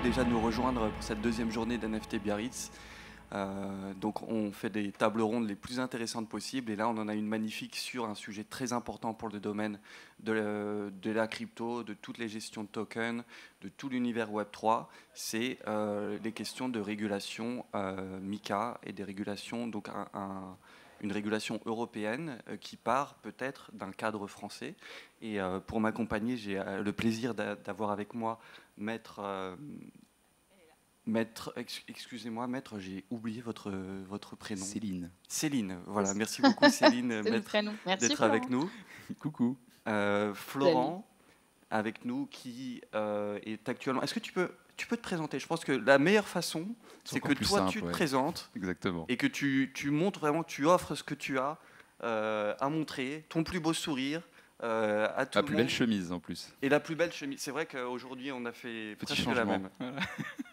déjà de nous rejoindre pour cette deuxième journée d'NFT Biarritz. Euh, donc on fait des tables rondes les plus intéressantes possibles et là on en a une magnifique sur un sujet très important pour le domaine de, euh, la crypto, de toutes les gestions de tokens, de tout l'univers Web3, c'est euh, les questions de régulation MICA et des régulations, donc une régulation européenne qui part peut-être d'un cadre français. Et pour m'accompagner, j'ai le plaisir d'avoir avec moi Maître, euh, excusez-moi, maître, j'ai oublié votre, votre prénom. Céline. Céline, voilà, merci beaucoup Céline d'être avec nous. Coucou. Euh, Florent, avec nous, qui euh, est actuellement... Est-ce que tu peux, tu peux te présenter Je pense que la meilleure façon, c'est que toi, tu te présentes. Exactement. Et que tu, tu montres vraiment, tu offres ce que tu as à montrer, ton plus beau sourire euh, la plus belle chemise en plus. Et la plus belle chemise. C'est vrai qu'aujourd'hui on a fait Petit presque changement. la même.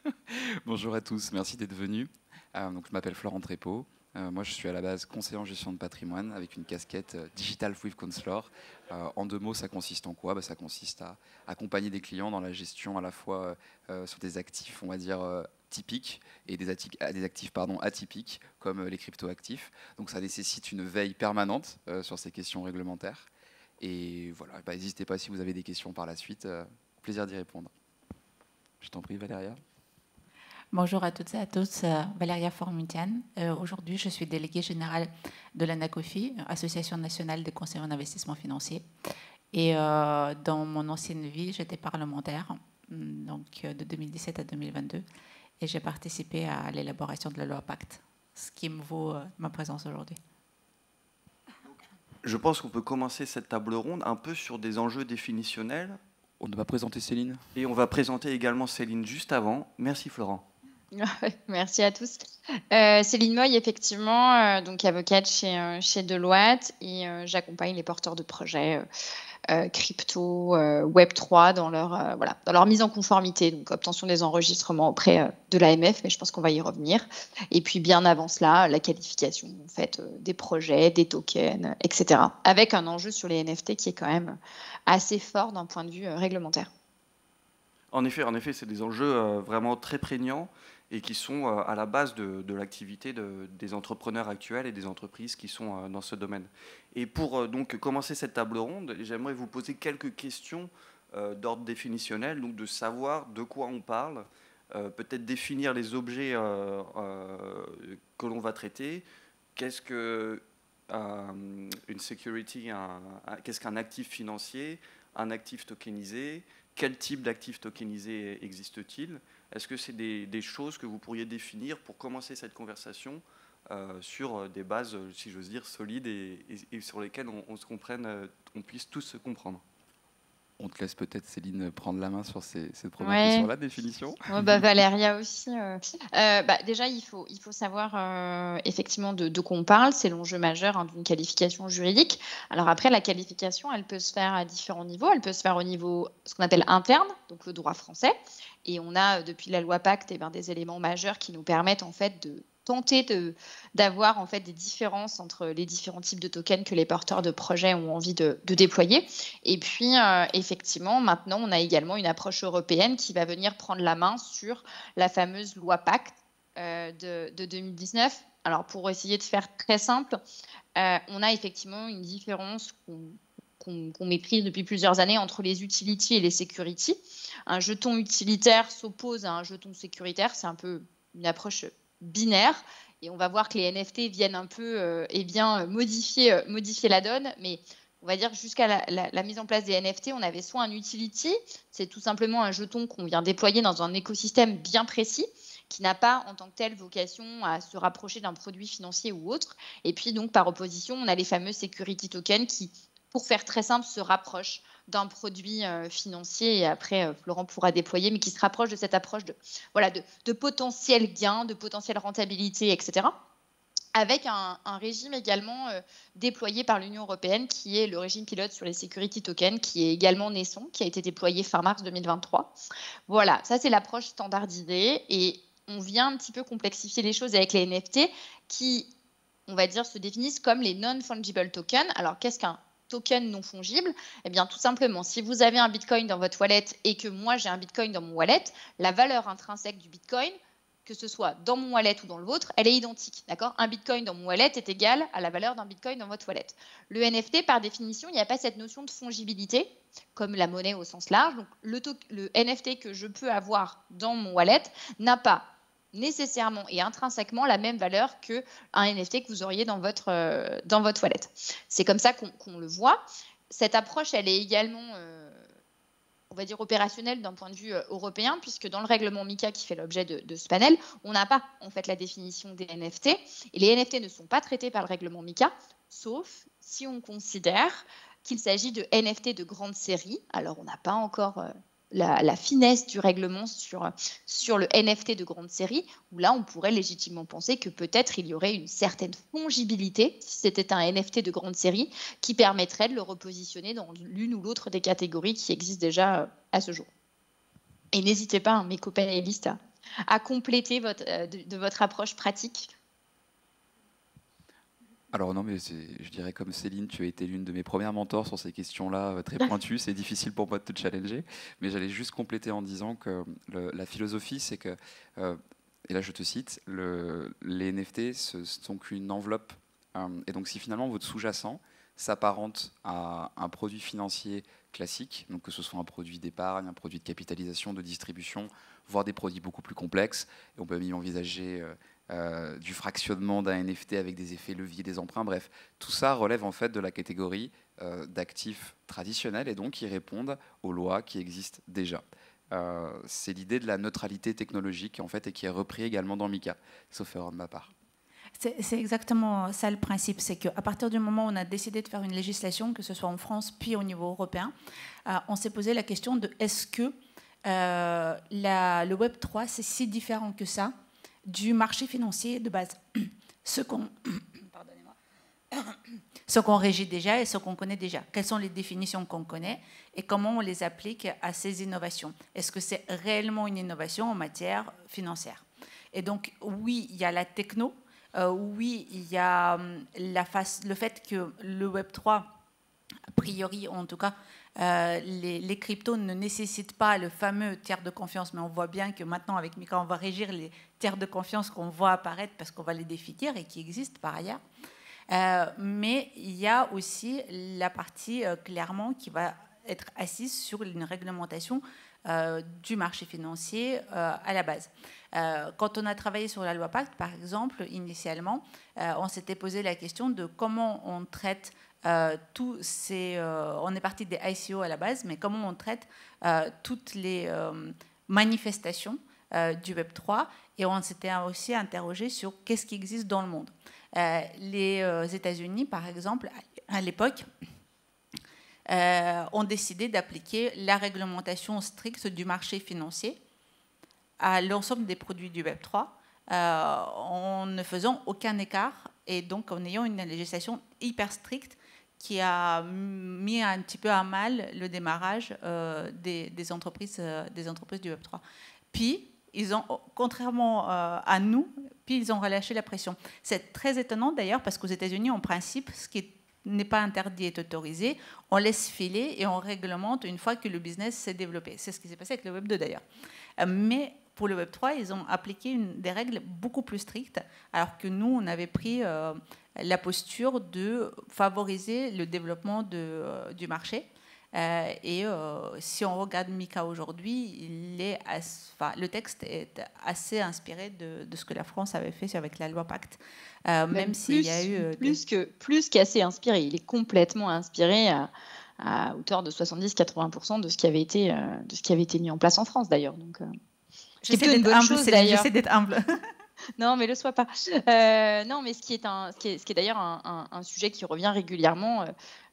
Bonjour à tous, merci d'être venus. Euh, donc, je m'appelle Florent Trépeau. moi, je suis à la base conseiller en gestion de patrimoine avec une casquette euh, Digital with Counselor. en deux mots, ça consiste en quoi bah, Ça consiste à accompagner des clients dans la gestion à la fois sur des actifs, on va dire typiques et des, ah, des, actifs pardon, atypiques comme les crypto-actifs. Donc ça nécessite une veille permanente sur ces questions réglementaires. Et voilà, bah, n'hésitez pas si vous avez des questions par la suite. Euh, plaisir d'y répondre. Je t'en prie, Valéria. Bonjour à toutes et à tous, euh, Valéria Formutian. Euh, aujourd'hui, je suis déléguée générale de l'ANACOFI, Association nationale des conseillers en investissement financier. Et dans mon ancienne vie, j'étais parlementaire, mm, donc de 2017 à 2022, et j'ai participé à l'élaboration de la loi Pacte, ce qui me vaut ma présence aujourd'hui. Je pense qu'on peut commencer cette table ronde un peu sur des enjeux définitionnels. On va présenter Céline. Et on va présenter également Céline juste avant. Merci Florent. Merci à tous. Euh, Céline Moy, effectivement, euh, donc avocate chez, euh, chez Deloitte et j'accompagne les porteurs de projets euh, crypto, euh, Web3 dans leur, euh, dans leur mise en conformité, donc obtention des enregistrements auprès de l'AMF, mais je pense qu'on va y revenir. Et puis bien avant cela, la qualification en des projets, des tokens, etc. Avec un enjeu sur les NFT qui est quand même assez fort d'un point de vue réglementaire. En effet, en effet, c'est des enjeux vraiment très prégnants et qui sont euh, à la base de, l'activité des entrepreneurs actuels et des entreprises qui sont euh, dans ce domaine. Et pour euh, donc commencer cette table ronde, j'aimerais vous poser quelques questions d'ordre définitionnel, donc de savoir de quoi on parle, peut-être définir les objets que l'on va traiter, qu'est-ce que security, qu'est-ce qu'un actif financier, un actif tokenisé, quel type d'actif tokenisé existe-t-il est-ce que c'est des, choses que vous pourriez définir pour commencer cette conversation euh, sur euh, des bases, euh, si j'ose dire, solides et, sur lesquelles on, se comprenne, on puisse tous se comprendre on te laisse peut-être, Céline, prendre la main sur ces, cette première question-là, définition. bah, Valéria aussi. Bah, déjà, il faut, il faut savoir effectivement de, de, quoi on parle. C'est l'enjeu majeur hein, d'une qualification juridique. Alors après, la qualification, elle peut se faire à différents niveaux. Elle peut se faire au niveau, ce qu'on appelle interne, donc le droit français. Et on a, euh, depuis la loi Pacte, eh ben, des éléments majeurs qui nous permettent en fait de tenter d'avoir en fait des différences entre les différents types de tokens que les porteurs de projets ont envie de, déployer. Et puis, euh, effectivement, maintenant, on a également une approche européenne qui va venir prendre la main sur la fameuse loi Pacte euh, de, 2019. Alors, pour essayer de faire très simple, on a effectivement une différence qu'on méprise depuis plusieurs années entre les utilities et les securities. Un jeton utilitaire s'oppose à un jeton sécuritaire, c'est un peu une approche binaire. Et on va voir que les NFT viennent un peu euh, eh bien, modifier, euh, modifier la donne, mais on va dire jusqu'à la, la, mise en place des NFT, on avait soit un utility, c'est tout simplement un jeton qu'on vient déployer dans un écosystème bien précis, qui n'a pas en tant que tel vocation à se rapprocher d'un produit financier ou autre. Et puis donc par opposition, on a les fameux security tokens qui pour faire très simple, se rapproche d'un produit euh, financier et après euh, Florent pourra déployer, mais qui se rapproche de cette approche de, voilà, de, de potentiel gain, de potentielle rentabilité, etc. Avec un, régime également euh, déployé par l'Union européenne qui est le régime pilote sur les security tokens, qui est également naissant, qui a été déployé fin mars 2023. Voilà, ça c'est l'approche standardisée et on vient un petit peu complexifier les choses avec les NFT qui, on va dire, se définissent comme les non-fungible tokens. Alors qu'est-ce qu'un token non fongible Eh bien, tout simplement, si vous avez un Bitcoin dans votre wallet et que moi j'ai un Bitcoin dans mon wallet, la valeur intrinsèque du Bitcoin, que ce soit dans mon wallet ou dans le vôtre, elle est identique. D'accord Un bitcoin dans mon wallet est égal à la valeur d'un bitcoin dans votre wallet. Le NFT, par définition, il n'y a pas cette notion de fongibilité, comme la monnaie au sens large. Donc, le, le NFT que je peux avoir dans mon wallet n'a pas nécessairement et intrinsèquement la même valeur que un NFT que vous auriez dans votre, toilette. Euh, dans votre toilette. C'est comme ça qu'on le voit. Cette approche, elle est également, euh, on va dire, opérationnelle d'un point de vue euh, européen, puisque dans le règlement MICA qui fait l'objet de, ce panel, on n'a pas en fait la définition des NFT. Et les NFT ne sont pas traités par le règlement MICA, sauf si on considère qu'il s'agit de NFT de grande série. Alors, on n'a pas encore la, finesse du règlement sur, sur le NFT de grande série, où là, on pourrait légitimement penser que peut-être il y aurait une certaine fongibilité, si c'était un NFT de grande série, qui permettrait de le repositionner dans l'une ou l'autre des catégories qui existent déjà euh, à ce jour. Et n'hésitez pas, hein, mes mes et à, à compléter euh, de votre approche pratique alors non, mais je dirais comme Céline, tu as été l'une de mes premières mentors sur ces questions-là, euh, très pointues, c'est difficile pour moi de te challenger, mais j'allais juste compléter en disant que la philosophie, c'est que, euh, et là je te cite, les NFT ce sont qu'une enveloppe, euh, et donc si finalement votre sous-jacent s'apparente à un produit financier classique, donc que ce soit un produit d'épargne, un produit de capitalisation, de distribution, voire des produits beaucoup plus complexes, on peut même envisager... Euh, du fractionnement d'un NFT avec des effets leviers des emprunts, bref, tout ça relève en fait de la catégorie euh, d'actifs traditionnels et donc qui répondent aux lois qui existent déjà. Euh, c'est l'idée de la neutralité technologique en fait et qui est repris également dans Mika, sauf erreur de ma part. C'est exactement ça le principe, c'est qu'à partir du moment où on a décidé de faire une législation, que ce soit en France puis au niveau européen, on s'est posé la question de est-ce que le Web 3 c'est si différent que ça du marché financier de base. Ce qu'on ce qu'on régit déjà et ce qu'on connaît déjà. Quelles sont les définitions qu'on connaît et comment on les applique à ces innovations Est-ce que c'est réellement une innovation en matière financière Et donc, oui, il y a la techno, euh, oui, il y a hum, la face, le fait que le Web 3, a priori en tout cas, euh, les, cryptos ne nécessitent pas le fameux tiers de confiance, mais on voit bien que maintenant, avec Mika, on va régir les tiers de confiance qu'on voit apparaître parce qu'on va les définir et qui existent par ailleurs. Euh, mais il y a aussi la partie euh, clairement qui va être assise sur une réglementation du marché financier à la base. quand on a travaillé sur la loi Pacte, par exemple, initialement, on s'était posé la question de comment on traite euh, euh, on est parti des ICO à la base, mais comment on traite euh, toutes les manifestations du Web 3 et on s'était aussi interrogé sur qu'est-ce qui existe dans le monde. les États-Unis, par exemple, à l'époque, ont décidé d'appliquer la réglementation stricte du marché financier à l'ensemble des produits du Web 3 en ne faisant aucun écart et donc en ayant une législation hyper stricte qui a mis un petit peu à mal le démarrage euh, des, entreprises, euh, des entreprises du Web3. Puis, ils ont, oh, contrairement euh, à nous, puis ils ont relâché la pression. C'est très étonnant d'ailleurs parce qu'aux États-Unis, en principe, ce qui n'est pas interdit est autorisé, on laisse filer et on réglemente une fois que le business s'est développé. C'est ce qui s'est passé avec le Web2 d'ailleurs. Mais pour le Web3, ils ont appliqué des règles beaucoup plus strictes, alors que nous, on avait pris euh, la posture de favoriser le développement de, euh, du marché. Euh, et si on regarde Mika aujourd'hui, le texte est assez inspiré de, ce que la France avait fait avec la loi Pacte, même, s'il y a eu... Plus que plus qu'assez inspiré, il est complètement inspiré à, hauteur de 70-80% de, ce qui avait été, de ce qui avait été mis en place en France d'ailleurs. Donc... C'est J'essaie d'être humble. non, mais le sois pas. Euh, non, mais ce qui est, est, d'ailleurs un, sujet qui revient régulièrement, euh,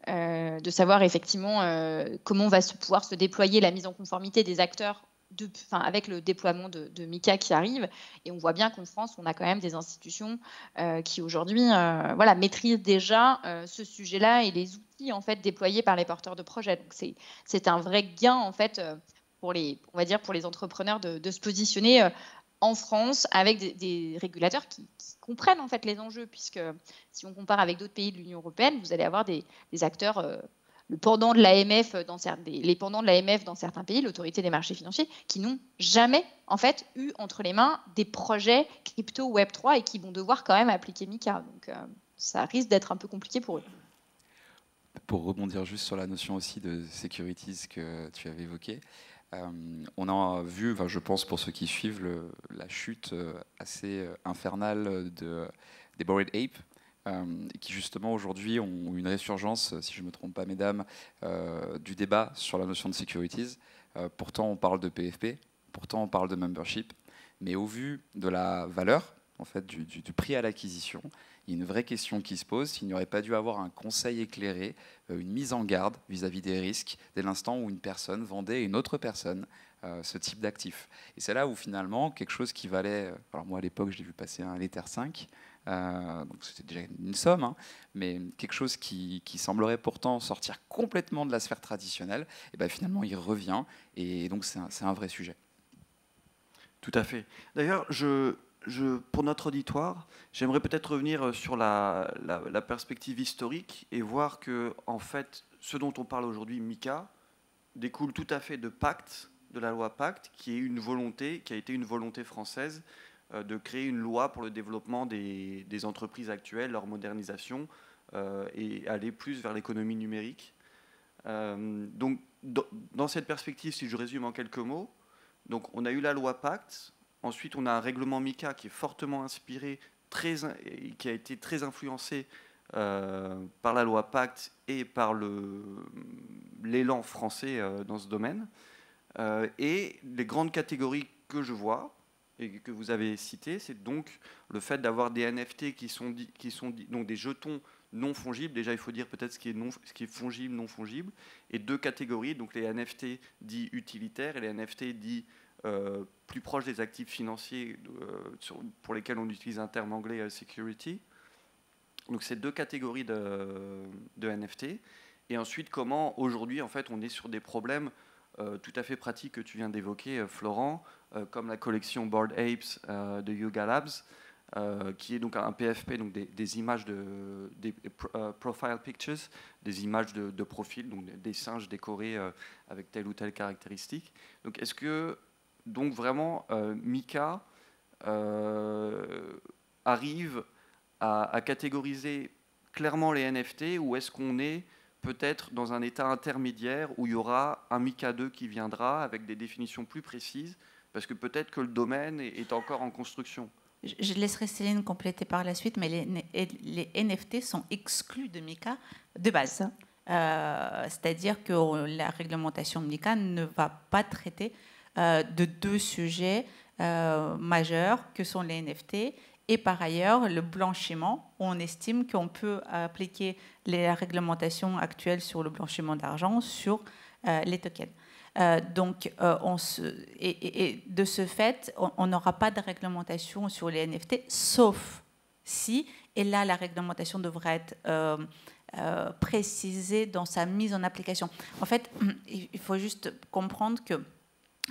euh, de savoir effectivement euh, comment va pouvoir se déployer la mise en conformité des acteurs de, avec le déploiement de, de, Mika qui arrive, et on voit bien qu'en France, on a quand même des institutions qui aujourd'hui voilà, maîtrisent déjà ce sujet-là et les outils en fait, déployés par les porteurs de projets. Donc c'est un vrai gain en fait, pour les, on va dire pour les entrepreneurs de, se positionner euh, en France avec des, régulateurs qui, comprennent en fait les enjeux, puisque si on compare avec d'autres pays de l'Union européenne, vous allez avoir des, acteurs, euh, le pendant de l'AMF dans certains les pendants de l'AMF dans certains pays, l'autorité des marchés financiers, qui n'ont jamais en fait eu entre les mains des projets crypto Web 3 et qui vont devoir quand même appliquer MICA. Donc euh, ça risque d'être un peu compliqué pour eux. Pour rebondir juste sur la notion aussi de securities que tu avais évoquée, euh, on a vu, je pense pour ceux qui suivent, la chute euh, assez euh, infernale des Bored Ape, qui justement aujourd'hui ont une résurgence, si je ne me trompe pas mesdames, du débat sur la notion de securities. pourtant on parle de PFP, pourtant on parle de membership, mais au vu de la valeur en fait, du prix à l'acquisition il y a une vraie question qui se pose, s'il n'y aurait pas dû avoir un conseil éclairé, euh, une mise en garde vis-à-vis des risques dès l'instant où une personne vendait à une autre personne euh, ce type d'actif. Et c'est là où finalement quelque chose qui valait, euh, alors moi à l'époque j'ai vu passer un Ether 5, donc c'était déjà une somme, hein, mais quelque chose qui, semblerait pourtant sortir complètement de la sphère traditionnelle, et eh ben finalement il revient, et donc c'est un, un vrai sujet. Tout à fait. D'ailleurs, je, pour notre auditoire, j'aimerais peut-être revenir euh, sur la, perspective historique et voir que, en fait, ce dont on parle aujourd'hui, Mika, découle tout à fait de Pacte, de la loi Pacte, qui est une volonté, qui a été une volonté française euh, de créer une loi pour le développement des, entreprises actuelles, leur modernisation euh, et aller plus vers l'économie numérique. donc, dans, cette perspective, si je résume en quelques mots, donc on a eu la loi Pacte, Ensuite, on a un règlement MICA qui est fortement inspiré, très, qui a été très influencé euh, par la loi Pacte et par l'élan français euh, dans ce domaine. Euh, et les grandes catégories que je vois et que vous avez citées, c'est donc le fait d'avoir des NFT qui sont, qui sont donc des jetons non fongibles. Déjà, il faut dire peut-être ce, qui est ce qui est fongible, non fongible. Et deux catégories, donc les NFT dits utilitaires et les NFT dits euh, plus proche des actifs financiers euh, pour lesquels on utilise un terme anglais euh, security. Donc c'est deux catégories de, NFT. Et ensuite comment aujourd'hui en fait on est sur des problèmes tout à fait pratiques que tu viens d'évoquer Florent, comme la collection Board Apes de Yuga Labs. qui est donc un PFP, donc des, images de des profile pictures, des images de, de profil, donc des singes décorés avec telle ou telle caractéristique. Donc, est-ce que donc vraiment, euh, Mika euh, arrive à, catégoriser clairement les NFT ou est-ce qu'on est peut-être dans un état intermédiaire où il y aura un Mika 2 qui viendra avec des définitions plus précises parce que peut-être que le domaine est encore en construction. Je laisserai Céline compléter par la suite, mais les, NFT sont exclus de MICA de base. Euh, c'est-à-dire que la réglementation MICA ne va pas traiter euh, de deux sujets euh, majeurs que sont les NFT et par ailleurs, le blanchiment, où on estime qu'on peut appliquer les réglementations actuelles sur le blanchiment d'argent sur euh, les tokens. donc, on se, et, de ce fait, on n'aura pas de réglementation sur les NFT, sauf si, et là, la réglementation devrait être précisée dans sa mise en application. En fait, il faut juste comprendre que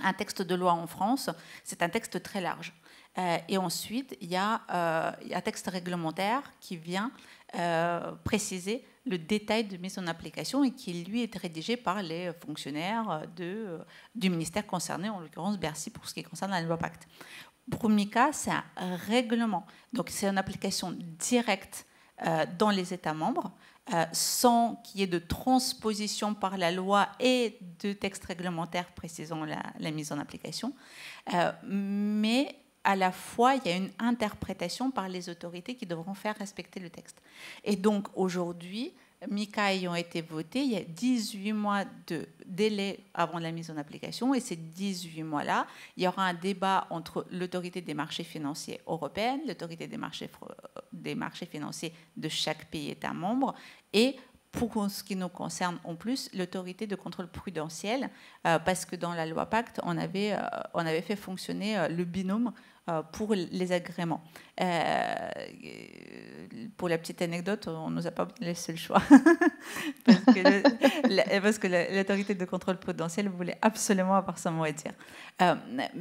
un texte de loi en France, c'est un texte très large. Euh, et ensuite, euh, il y a un texte réglementaire qui vient euh, préciser le détail de mise en application et qui, lui, est rédigé par les fonctionnaires du ministère concerné, en l'occurrence Bercy, pour ce qui concerne la loi Pacte. Premier cas, c'est un règlement. Donc, c'est une application directe dans les États membres. Euh, sans qu'il y ait de transposition par la loi et de texte réglementaire précisant la, mise en application. Euh, mais à la fois, il y a une interprétation par les autorités qui devront faire respecter le texte. Et donc aujourd'hui, Mika ayant été votée, il y a 18 mois de délai avant la mise en application. Et ces 18 mois-là, il y aura un débat entre l'autorité des marchés financiers européenne, l'autorité des marchés, euh, des marchés financiers de chaque pays État membre et pour ce qui nous concerne en plus, l'autorité de contrôle prudentiel, euh, parce que dans la loi Pacte, on avait, euh, on avait fait fonctionner le binôme euh, pour les agréments. Euh, pour la petite anecdote, on nous a pas laissé le choix parce que, l'autorité de contrôle potentiel voulait absolument avoir son mot à dire. Euh,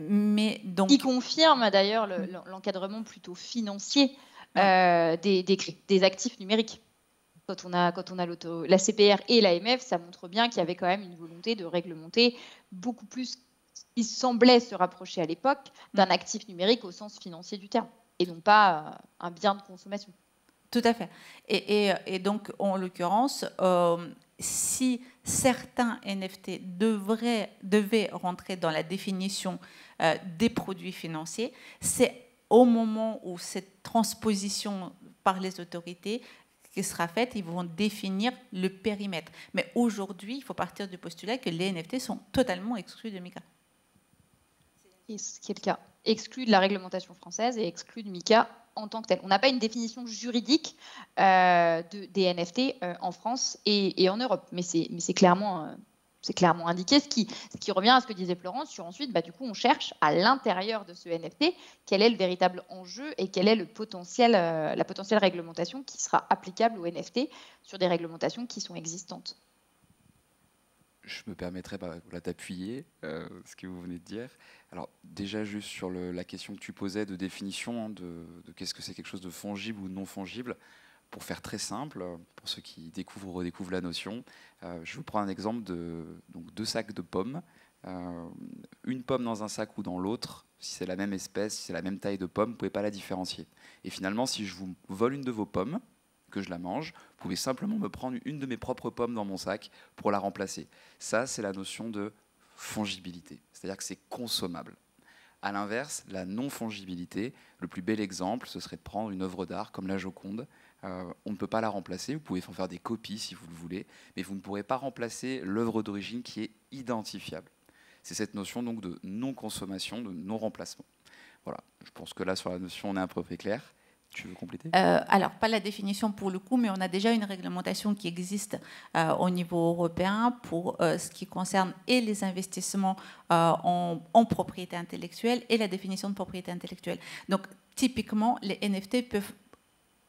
mais donc, il confirme d'ailleurs l'encadrement plutôt financier des, des actifs numériques quand on a, quand on a la CPR et l'AMF, ça montre bien qu'il y avait quand même une volonté de réglementer beaucoup plus il semblait se rapprocher à l'époque d'un mm. actif numérique au sens financier du terme, et non pas euh, un bien de consommation. Tout à fait. Et, donc, en l'occurrence, euh, si certains NFT devraient, devaient rentrer dans la définition euh, des produits financiers, c'est au moment où cette transposition par les autorités qui sera faite, ils vont définir le périmètre. Mais aujourd'hui, il faut partir du postulat que les NFT sont totalement exclus de MICA ce qui est le cas, exclu de la réglementation française et exclu de MICA en tant que telle. On n'a pas une définition juridique euh, de, des NFT euh, en France et, en Europe, mais c'est clairement, euh, clairement indiqué, ce qui, ce qui revient à ce que disait Florence sur ensuite, bah, du coup, on cherche à l'intérieur de ce NFT quel est le véritable enjeu et quelle est le potentiel, la potentielle réglementation qui sera applicable aux NFT sur des réglementations qui sont existantes. Je me permettrai bah, d'appuyer ce que vous venez de dire. Alors déjà juste sur la question que tu posais de définition hein, de, qu'est-ce que c'est quelque chose de fongible ou non fongible, pour faire très simple, pour ceux qui découvrent ou redécouvrent la notion, euh, je vous prends un exemple de donc deux sacs de pommes. Euh, une pomme dans un sac ou dans l'autre, si c'est la même espèce, si c'est la même taille de pomme, vous ne pouvez pas la différencier. Et finalement, si je vous vole une de vos pommes, que je la mange, vous pouvez simplement me prendre une de mes propres pommes dans mon sac pour la remplacer. Ça, c'est la notion de fongibilité, c'est-à-dire que c'est consommable. À l'inverse, la non-fongibilité, le plus bel exemple, ce serait de prendre une œuvre d'art comme la Joconde. Euh, on ne peut pas la remplacer, vous pouvez en faire des copies si vous le voulez, mais vous ne pourrez pas remplacer l'œuvre d'origine qui est identifiable. C'est cette notion donc de non-consommation, de non-remplacement. Voilà, je pense que là sur la notion on est à peu près clair. Tu veux compléter euh, Alors, pas la définition pour le coup, mais on a déjà une réglementation qui existe euh, au niveau européen pour euh, ce qui concerne et les investissements en, en, propriété intellectuelle et la définition de propriété intellectuelle. Donc, typiquement, les NFT peuvent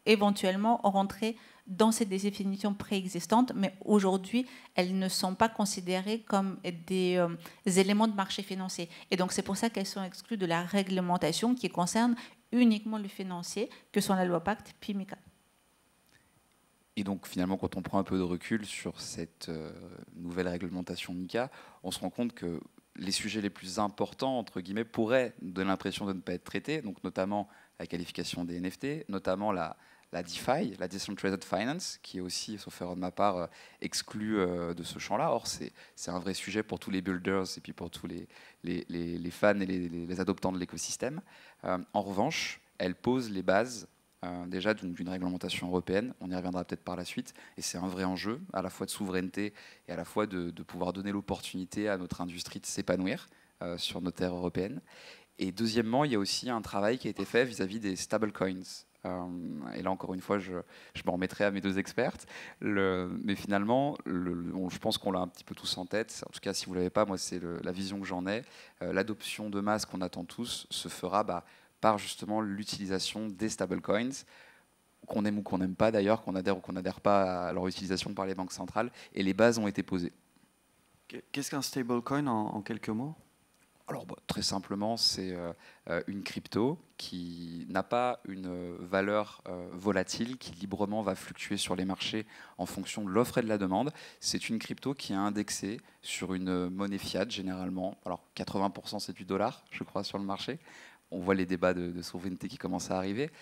éventuellement rentrer dans ces définitions préexistantes, mais aujourd'hui, elles ne sont pas considérées comme des, éléments de marché financier. Et donc, c'est pour ça qu'elles sont exclues de la réglementation qui concerne uniquement le financier, que sont la loi Pacte puis MICA. Et donc finalement, quand on prend un peu de recul sur cette euh, nouvelle réglementation MICA, on se rend compte que les sujets les plus importants, entre guillemets, pourraient donner l'impression de ne pas être traités, donc notamment la qualification des NFT, notamment la, la DeFi, la Decentralized Finance, qui est aussi, sauf erreur de ma part, euh, exclue euh, de ce champ-là. Or, c'est un vrai sujet pour tous les builders et puis pour tous les, les, fans et les, adoptants de l'écosystème. Euh, en revanche, elle pose les bases déjà d'une réglementation européenne, on y reviendra peut-être par la suite, et c'est un vrai enjeu, à la fois de souveraineté et à la fois de, pouvoir donner l'opportunité à notre industrie de s'épanouir sur nos terres européennes. Et deuxièmement, il y a aussi un travail qui a été fait vis-à-vis -vis des stablecoins. Euh, et là, encore une fois, je, je m'en remettrai à mes deux expertes. mais finalement, je pense qu'on l'a un petit peu tous en tête. En tout cas, si vous ne l'avez pas, moi, c'est la vision que j'en ai. Euh, l'adoption de masse qu'on attend tous se fera bah, par justement l'utilisation des stablecoins, qu'on aime ou qu'on n'aime pas d'ailleurs, qu'on adhère ou qu'on n'adhère pas à leur utilisation par les banques centrales. Et les bases ont été posées. Qu'est-ce qu'un stablecoin en, en quelques mots alors très simplement, c'est euh, euh, une crypto qui n'a pas une euh, valeur volatile, qui librement va fluctuer sur les marchés en fonction de l'offre et de la demande. C'est une crypto qui est indexée sur une monnaie fiat généralement. Alors 80% c'est du dollar, je crois, sur le marché on voit les débats de, souveraineté qui commencent à arriver.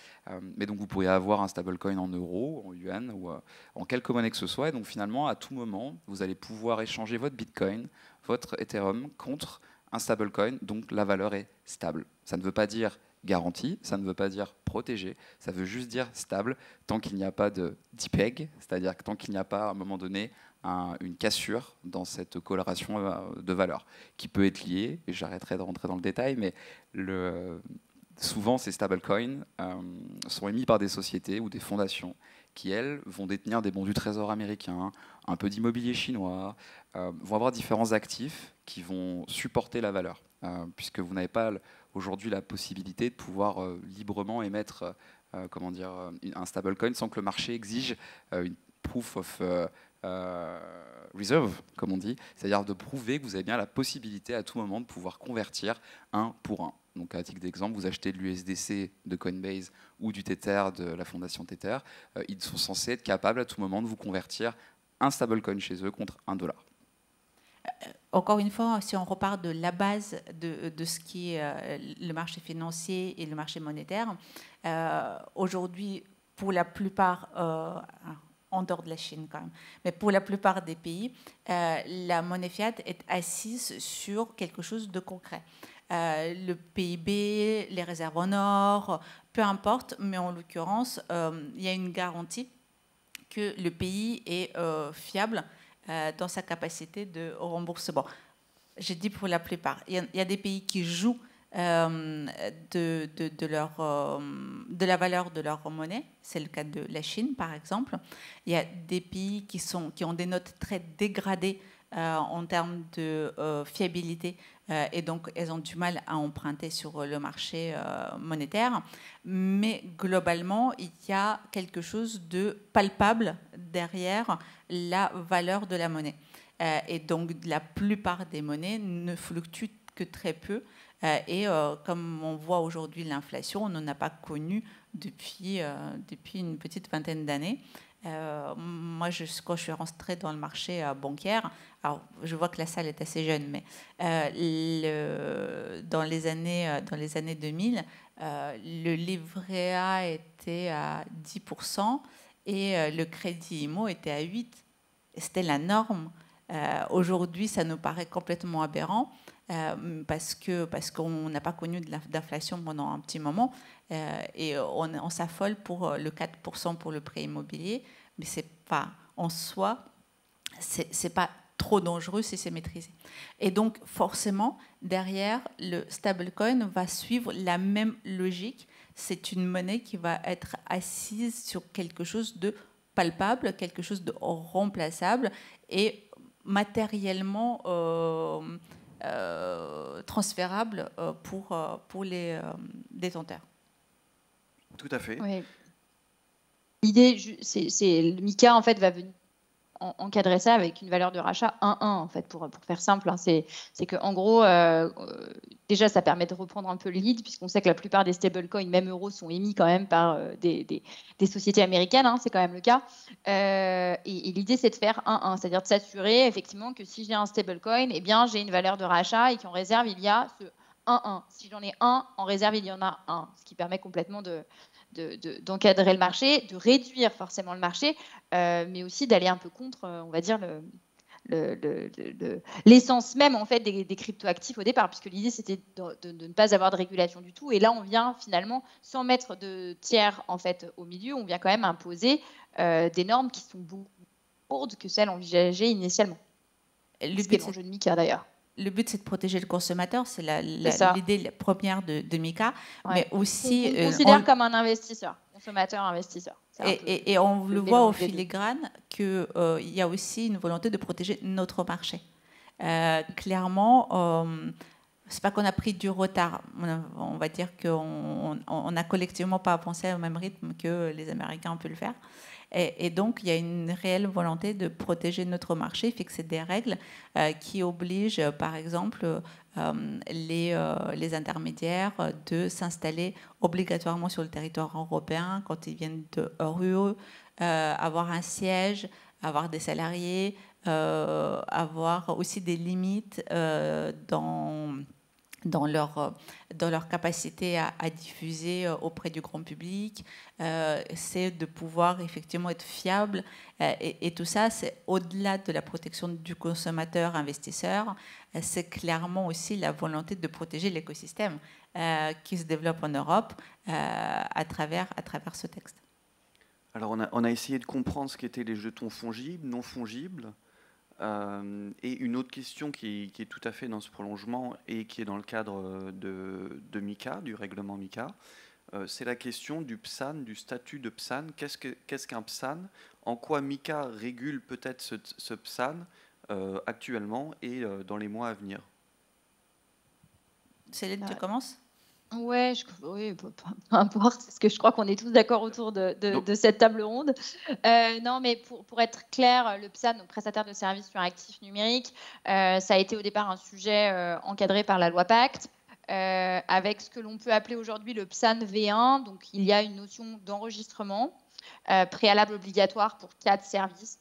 mais donc vous pourriez avoir un stablecoin en euros, en yuan ou en quelques monnaie que ce soit. Et donc finalement, à tout moment, vous allez pouvoir échanger votre Bitcoin, votre Ethereum contre un stablecoin, donc la valeur est stable. Ça ne veut pas dire garantie, ça ne veut pas dire protégé, ça veut juste dire stable tant qu'il n'y a pas de DPEG, c'est-à-dire tant qu'il n'y a pas à un moment donné une cassure dans cette coloration euh, de valeur, qui peut être liée, et j'arrêterai de rentrer dans le détail, mais souvent ces stablecoins euh, sont émis par des sociétés ou des fondations qui, elles, vont détenir des bons du trésor américain, un peu d'immobilier chinois, euh, vont avoir différents actifs qui vont supporter la valeur, euh, puisque vous n'avez pas aujourd'hui la possibilité de pouvoir euh, librement émettre comment dire, un stablecoin sans que le marché exige une proof of... reserve, comme on dit, c'est-à-dire de prouver que vous avez bien la possibilité à tout moment de pouvoir convertir un pour un. Donc, à titre d'exemple, vous achetez de l'USDC de Coinbase ou du Tether de la fondation Tether, euh, ils sont censés être capables à tout moment de vous convertir un stablecoin chez eux contre un dollar. Euh, encore une fois, si on repart de la base de, ce qui est euh, le marché financier et le marché monétaire, aujourd'hui, pour la plupart, ah, en dehors de la Chine quand même. Mais pour la plupart des pays, la monnaie fiat est assise sur quelque chose de concret. Euh, le PIB, les réserves en or, peu importe, mais en l'occurrence, euh, il y a une garantie que le pays est euh, fiable dans sa capacité de remboursement. J'ai dit pour la plupart. Il y a, des pays qui jouent de, leur, de la valeur de leur monnaie. C'est le cas de la Chine, par exemple. Il y a des pays qui, sont, qui ont des notes très dégradées en termes de fiabilité euh, et donc elles ont du mal à emprunter sur euh, le marché euh, monétaire. Mais globalement, il y a quelque chose de palpable derrière la valeur de la monnaie. et donc la plupart des monnaies ne fluctuent que très peu. et comme on voit aujourd'hui l'inflation, on n'en a pas connu depuis, depuis une petite vingtaine d'années. Euh, moi, quand je suis rentrée dans le marché bancaire, alors je vois que la salle est assez jeune, mais euh, dans, les années, euh, dans les années 2000, le livret A était à 10% et le crédit IMO était à 8%. C'était la norme. Aujourd'hui, ça nous paraît complètement aberrant. parce que parce qu'on n'a pas connu d'inflation pendant un petit moment, euh, et euh, on, s'affole pour euh, le 4% pour le prêt immobilier, mais c'est pas en soi, c'est pas trop dangereux si c'est maîtrisé. Et donc forcément, derrière, le stablecoin va suivre la même logique. C'est une monnaie qui va être assise sur quelque chose de palpable, quelque chose de remplaçable et matériellement transférable pour, pour les détenteurs. Tout à fait. L'idée, c'est Mika en fait va venir encadrer ça avec une valeur de rachat 1-1 en fait pour, faire simple hein. c'est que en gros euh, euh, déjà ça permet de reprendre un peu le lead puisqu'on sait que la plupart des stablecoins même euros sont émis quand même par euh, des, sociétés américaines hein, c'est quand même le cas et, l'idée c'est de faire 1-1 c'est à dire de s'assurer effectivement que si j'ai un stablecoin eh bien j'ai une valeur de rachat et qu'en réserve il y a ce si j'en ai un, en réserve, il y en a un, ce qui permet complètement de, d'encadrer le marché, de réduire forcément le marché, euh, mais aussi d'aller un peu contre, euh, on va dire, l'essence le, même en fait des, des cryptoactifs au départ, puisque l'idée c'était de, ne pas avoir de régulation du tout. Et là, on vient finalement, sans mettre de tiers en fait au milieu, on vient quand même imposer euh, des normes qui sont beaucoup plus lourdes que celles envisagées initialement. Le de c'est d'ailleurs le but, c'est de protéger le consommateur, c'est l'idée première de, Mika, mais aussi... On, euh, considère comme un investisseur, consommateur, investisseur. Et, on le, voit au filigrane qu'il euh, y a aussi une volonté de protéger notre marché. Euh, clairement, c'est pas qu'on a pris du retard. On, va dire qu'on n'a a collectivement pas avancé au même rythme que les Américains ont pu le faire. Et, donc, il y a une réelle volonté de protéger notre marché, fixer des règles euh, qui obligent, par exemple, euh, les, euh, les, intermédiaires de s'installer obligatoirement sur le territoire européen quand ils viennent de RUE, avoir un siège, avoir des salariés, avoir aussi des limites dans dans leur, euh, dans leur capacité à, diffuser euh, auprès du grand public, euh, c'est de pouvoir effectivement être fiable. et, tout ça, c'est au-delà de la protection du consommateur investisseur, c'est clairement aussi la volonté de protéger l'écosystème qui se développe en Europe à, travers, à travers ce texte. Alors on a, on a essayé de comprendre ce qu'étaient les jetons fongibles, non fongibles. Euh, et une autre question qui, est tout à fait dans ce prolongement et qui est dans le cadre euh, de, de du règlement MICA, euh, c'est la question du PSAN, du statut de PSAN. Qu'est-ce qu'un PSAN En quoi MICA régule peut-être ce, PSAN actuellement et dans les mois à venir Céline, tu commences Ouais, je, oui, peu, importe, parce que je crois qu'on est tous d'accord autour de, cette table ronde. Euh, non, mais pour, être clair, le PSAN, donc prestataire de services sur actifs numériques, euh, ça a été au départ un sujet euh, encadré par la loi Pacte. avec ce que l'on peut appeler aujourd'hui le PSAN V1, donc il y a une notion d'enregistrement préalable obligatoire pour quatre services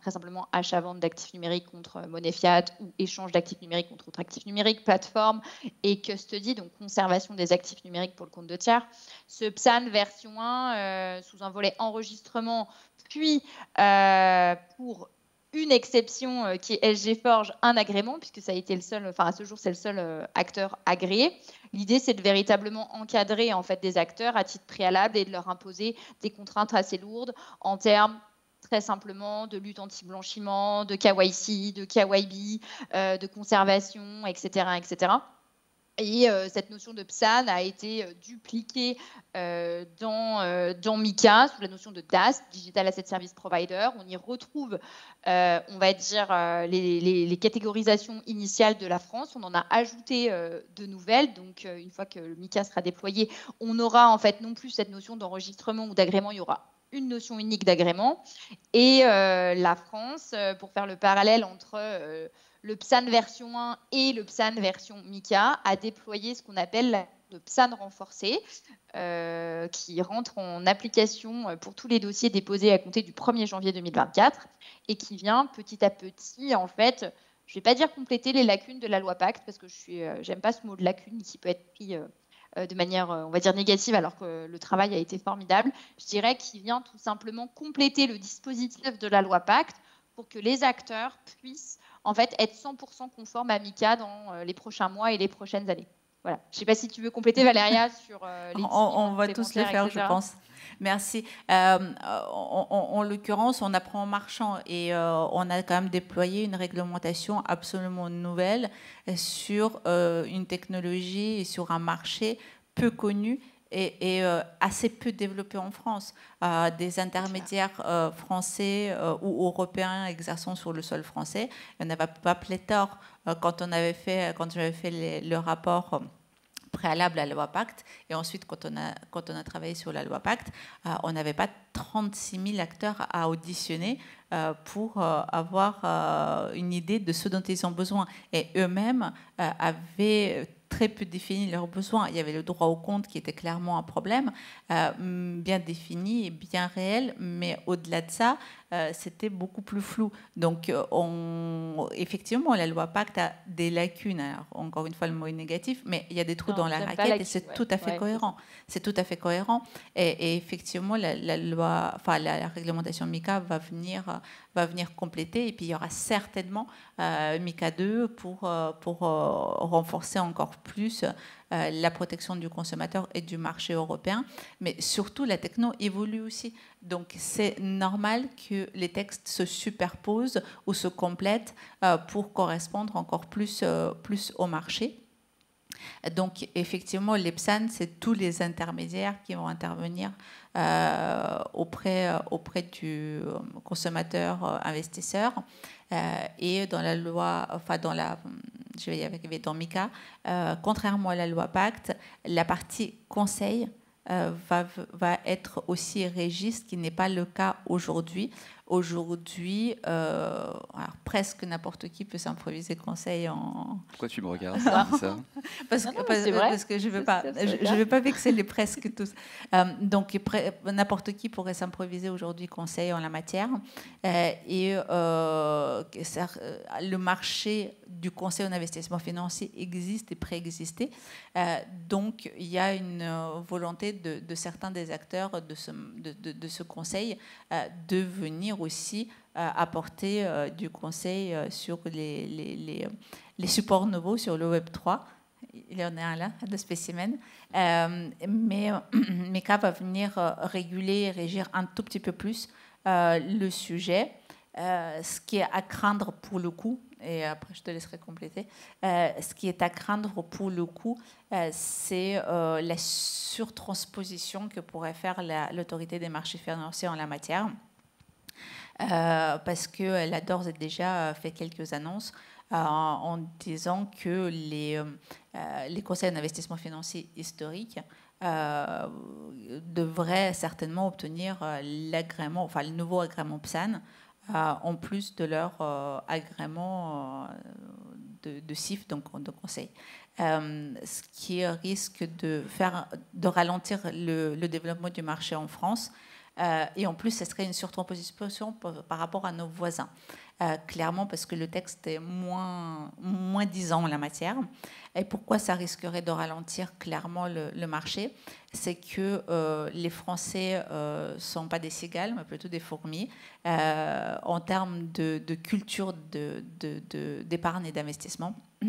très simplement achat-vente d'actifs numériques contre euh, monnaie fiat ou échange d'actifs numériques contre autres actifs numériques, plateforme et custody, donc conservation des actifs numériques pour le compte de tiers. Ce PSAN version 1, euh, sous un volet enregistrement, puis euh, pour une exception qui est SG Forge, un agrément, puisque ça a été le seul, enfin à ce jour, c'est le seul acteur agréé. L'idée, c'est de véritablement encadrer en fait des acteurs à titre préalable et de leur imposer des contraintes assez lourdes en termes très simplement de lutte anti-blanchiment, de KYC, de KYB, euh, de conservation, etc. etc. Et euh, cette notion de PSAN a été euh, dupliquée dans, dans, MICA sous la notion de DAS, Digital Asset Service Provider. On y retrouve, on va dire, les, les, catégorisations initiales de la France. On en a ajouté de nouvelles. Donc, une fois que le MICA sera déployé, on aura en fait non plus cette notion d'enregistrement ou d'agrément. Il y aura une notion unique d'agrément. Et euh, la France, euh, pour faire le parallèle entre euh, le PSAN version 1 et le PSAN version MICA, a déployé ce qu'on appelle le PSAN renforcé, qui rentre en application pour tous les dossiers déposés à compter du 1er janvier 2024 et qui vient petit à petit, en fait, je ne vais pas dire compléter les lacunes de la loi Pacte, parce que je n'aime pas ce mot de lacune qui peut être pris euh, de manière, euh, on va dire, négative, alors que le travail a été formidable, je dirais qu'il vient tout simplement compléter le dispositif de la loi Pacte pour que les acteurs puissent en fait être 100% conformes à MICA dans euh, les prochains mois et les prochaines années. Voilà. Je ne sais pas si tu veux compléter, Valéria, sur les... On, on va tous les faire, je pense. Merci. Euh, euh, en, l'occurrence, on apprend en marchant et euh, on a quand même déployé une réglementation absolument nouvelle sur une technologie et sur un marché peu connu et, assez peu développé en France. des intermédiaires français ou européens exerçant sur le sol français, il n'y en avait pas pléthore quand on avait fait, quand j'avais fait le rapport préalable à la loi Pacte. Et ensuite, quand on a, quand on a travaillé sur la loi Pacte, euh, on n'avait pas 36 000 acteurs à auditionner euh, pour euh, avoir une idée de ce dont ils ont besoin. Et eux-mêmes avaient très peu défini leurs besoins. Il y avait le droit au compte qui était clairement un problème, bien défini et bien réel, mais au-delà de ça, euh, c'était beaucoup plus flou. Donc, euh, effectivement, la loi Pacte a des lacunes. encore une fois, le mot est négatif, mais il y a des trous dans la raquette et c'est tout à fait cohérent. C'est tout à fait cohérent. Et, effectivement, la, loi, enfin, la, réglementation MICA va venir, euh, va venir compléter. Et puis, il y aura certainement euh, MICA 2 pour, pour renforcer encore plus euh, la protection du consommateur et du marché européen. Mais surtout, la techno évolue aussi. Donc c'est normal que les textes se superposent ou se complètent euh, pour correspondre encore plus, euh, plus au marché. Donc effectivement, l'EPSAN, c'est tous les intermédiaires qui vont intervenir auprès, auprès du consommateur investisseur euh, et dans la loi, enfin dans la, je vais y arriver, dans Mika euh, contrairement à la loi Pacte, la partie conseil euh, va, être aussi régiste ce qui n'est pas le cas aujourd'hui. Aujourd'hui, euh, presque n'importe qui peut s'improviser conseil en. Pourquoi tu me regardes ça parce, que, je ne veux, pas, je, veux pas vexer les presque tous. Euh, donc, n'importe qui pourrait s'improviser aujourd'hui conseil en la matière. et le marché du conseil en investissement financier existe et préexistait. donc, il y a une volonté de, certains des acteurs de ce, de, ce conseil euh, de venir aussi euh, apporter euh, du conseil sur les, les, les, supports nouveaux sur le Web 3. Il y en a un là, de spécimen. mais MECA va venir réguler et régir un tout petit peu plus le sujet. ce qui est à craindre pour le coup, et après je te laisserai compléter. Euh, ce qui est à craindre pour le coup, euh, c'est euh, la surtransposition que pourrait faire l'autorité des marchés financiers en la matière, parce que a d'ores et déjà fait quelques annonces en disant que les, conseils d'investissement financier historiques devraient certainement obtenir l'agrément, enfin le nouveau agrément PSAN en plus de leur euh, agrément euh, de, de, CIF, donc de conseil. Euh, ce qui risque de, faire, de ralentir le, développement du marché en France. et en plus, ce serait une surtransposition par rapport à nos voisins. Euh, clairement parce que le texte est moins, moins disant en la matière. Et pourquoi ça risquerait de ralentir clairement le, marché C'est que euh, les Français ne euh, sont pas des cigales, mais plutôt des fourmis en termes de, culture d'épargne et d'investissement.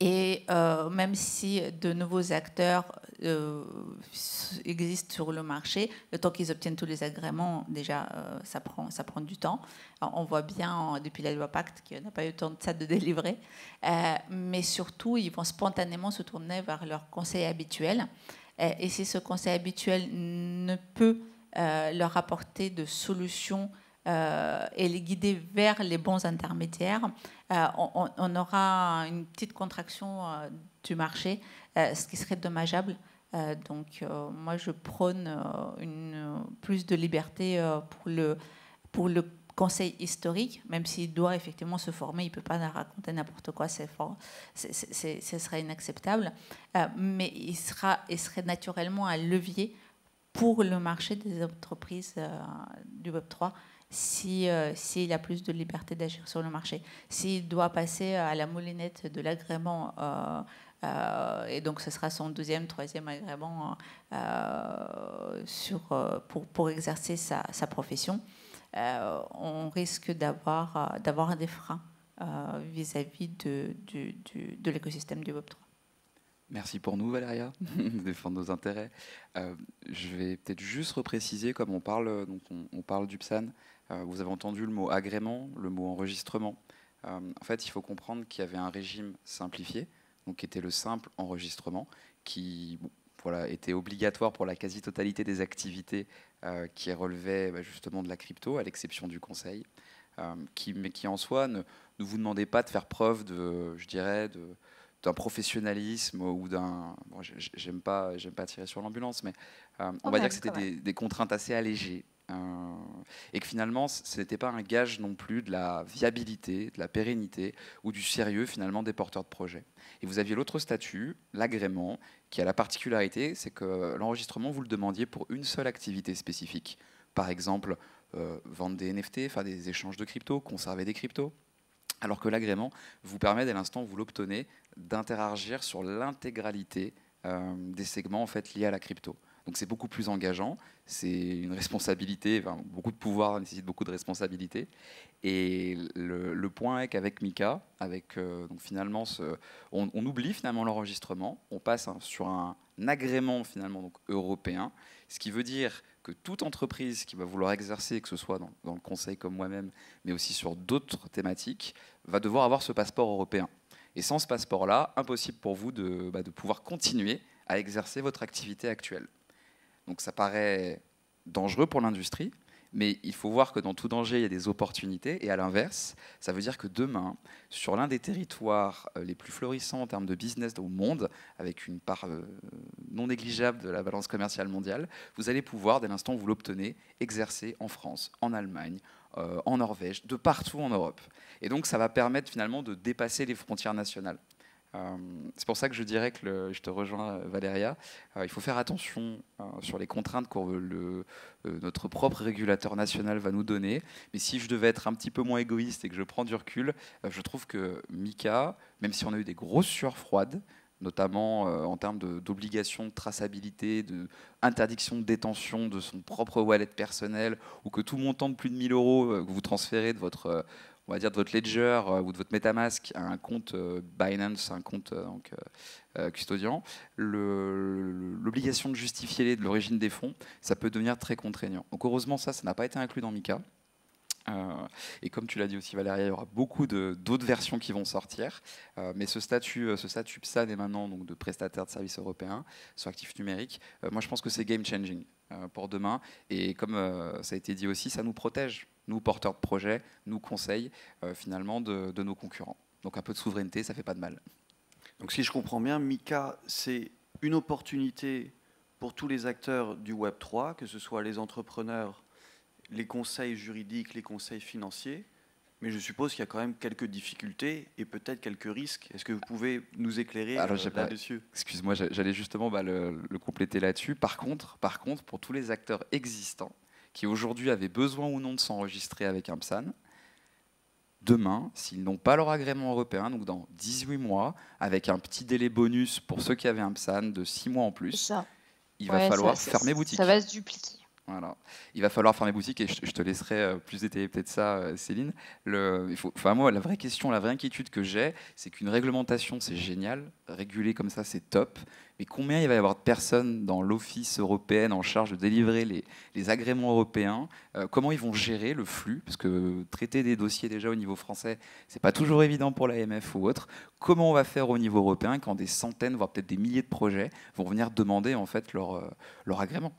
Et euh, même si de nouveaux acteurs euh, existent sur le marché, le temps qu'ils obtiennent tous les agréments, déjà, euh, ça, prend, ça prend du temps. on voit bien depuis la loi Pacte qu'il n'a pas eu le temps de ça de délivrer. mais surtout, ils vont spontanément se tourner vers leur conseil habituel. Et, si ce conseil habituel ne peut leur apporter de solutions euh, et les guider vers les bons intermédiaires, euh, on, aura une petite contraction euh, du marché, ce qui serait dommageable. donc moi, je prône une, plus de liberté pour le, conseil historique, même s'il doit effectivement se former, il ne peut pas raconter n'importe quoi, c'est ce serait inacceptable, mais il, sera, serait naturellement un levier pour le marché des entreprises du Web3 si euh, s'il a plus de liberté d'agir sur le marché, s'il doit passer à la moulinette de l'agrément. Euh, euh, et donc, ce sera son deuxième, troisième agrément pour, exercer sa, profession. on risque d'avoir des freins vis-à-vis de, l'écosystème du Web3. Merci pour nous, Valéria, de défendre nos intérêts. je vais peut-être juste repréciser, comme on parle, donc on, parle du PSAN, euh, vous avez entendu le mot agrément, le mot enregistrement. Euh, en fait, il faut comprendre qu'il y avait un régime simplifié, donc qui était le simple enregistrement, qui voilà, était obligatoire pour la quasi-totalité des activités euh, qui relevaient bah, justement de la crypto, à l'exception du conseil, qui, mais qui en soi ne, vous demandait pas de faire preuve de, je dirais, d'un professionnalisme ou d'un... Bon, j'aime pas, j'aime pas tirer sur l'ambulance, mais on va dire que c'était des contraintes assez allégées. Euh, et que finalement, ce n'était pas un gage non plus de la viabilité, de la pérennité ou du sérieux finalement des porteurs de projets. Et vous aviez l'autre statut, l'agrément, qui a la particularité, c'est que l'enregistrement, vous le demandiez pour une seule activité spécifique. Par exemple, euh, vendre des NFT, faire des échanges de crypto, conserver des cryptos. Alors que l'agrément vous permet, dès l'instant où vous l'obtenez, d'interagir sur l'intégralité euh, des segments en fait, liés à la crypto. Donc c'est beaucoup plus engageant, c'est une responsabilité, beaucoup de pouvoir nécessite beaucoup de responsabilité. Et le, point est qu'avec Mika, avec, euh, donc finalement, on, oublie finalement l'enregistrement, on passe sur un, agrément finalement européen, ce qui veut dire que toute entreprise qui va vouloir exercer, que ce soit dans, le conseil comme moi-même, mais aussi sur d'autres thématiques, va devoir avoir ce passeport européen. Et sans ce passeport-là, impossible pour vous de bah, pouvoir continuer à exercer votre activité actuelle. Donc ça paraît dangereux pour l'industrie, mais il faut voir que dans tout danger, il y a des opportunités. Et à l'inverse, ça veut dire que demain, sur l'un des territoires euh, les plus florissants en termes de business au monde, avec une part euh, non négligeable de la balance commerciale mondiale, vous allez pouvoir, dès l'instant où vous l'obtenez, exercer en France, en Allemagne, euh, en Norvège, de partout en Europe. Et donc ça va permettre finalement de dépasser les frontières nationales. Euh, c'est pour ça que je dirais que je te rejoins, Valéria. Euh, il faut faire attention euh, sur les contraintes que le, notre propre régulateur national va nous donner. Mais si je devais être un petit peu moins égoïste et que je prends du recul, je trouve que Mika, même si on a eu des grosses sueurs froides, notamment en termes d'obligation de, traçabilité, d'interdiction de, de, détention de son propre wallet personnel, ou que tout montant de plus de 1000 euros que vous transférez de votre on va dire, de votre Ledger euh, ou de votre MetaMask à un compte euh, Binance, un compte euh, donc, custodiant, l'obligation de justifier l'origine des fonds, ça peut devenir très contraignant. Donc heureusement, ça, ça n'a pas été inclus dans Mika. et comme tu l'as dit aussi Valérie, il y aura beaucoup d'autres versions qui vont sortir. mais ce statut, ce statut PSAN est maintenant donc, de prestataire de services européens sur actifs numériques. moi, je pense que c'est game changing pour demain. Et comme ça a été dit aussi, ça nous protège nous porteurs de projets, nous conseils euh, finalement de, nos concurrents. Donc un peu de souveraineté, ça fait pas de mal. Donc si je comprends bien, Mika, c'est une opportunité pour tous les acteurs du Web 3, que ce soit les entrepreneurs, les conseils juridiques, les conseils financiers, mais je suppose qu'il y a quand même quelques difficultés et peut-être quelques risques. Est-ce que vous pouvez nous éclairer ah, euh, là-dessus Excuse-moi, j'allais justement bah, le, le, compléter là-dessus. Par contre, par contre, pour tous les acteurs existants, qui aujourd'hui avaient besoin ou non de s'enregistrer avec un PSAN, demain, s'ils n'ont pas leur agrément européen, donc dans 18 mois, avec un petit délai bonus pour ceux qui avaient un PSAN de 6 mois en plus, il va falloir fermer boutique. Ça va se dupliquer. Il va falloir fermer boutique et je te laisserai euh, plus détailler peut-être ça, euh, Céline. Le, il enfin, moi, la vraie question, la vraie inquiétude que j'ai, c'est qu'une réglementation, c'est génial. Réguler comme ça, c'est top. Mais combien il va y avoir de personnes dans l'Office européenne en charge de délivrer les, agréments européens euh, Comment ils vont gérer le flux Parce que traiter des dossiers déjà au niveau français, c'est pas toujours évident pour l'AMF ou autre. Comment on va faire au niveau européen quand des centaines, voire peut-être des milliers de projets vont venir demander en fait leur agrément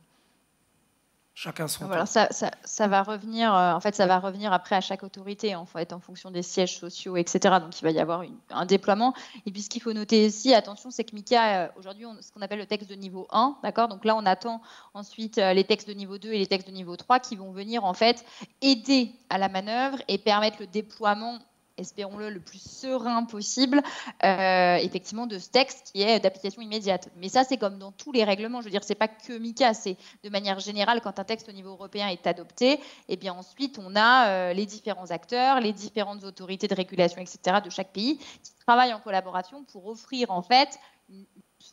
Chacun son voilà, ça, ça, ça, va revenir. Euh, en fait, ça va revenir après à chaque autorité en fait, en fonction des sièges sociaux, etc. Donc, il va y avoir un déploiement. Et puis, ce qu'il faut noter ici, attention, c'est que Mika, euh, aujourd'hui, ce qu'on appelle le texte de niveau 1, d'accord. Donc là, on attend ensuite euh, les textes de niveau 2 et les textes de niveau 3 qui vont venir en fait aider à la manœuvre et permettre le déploiement espérons-le, le plus serein possible, euh, effectivement, de ce texte qui est d'application immédiate. Mais ça, c'est comme dans tous les règlements. Je veux dire, c'est pas que MICA, c'est de manière générale, quand un texte au niveau européen est adopté, eh bien ensuite, on a euh, les différents acteurs, les différentes autorités de régulation, etc., de chaque pays qui travaillent en collaboration pour offrir, en fait, une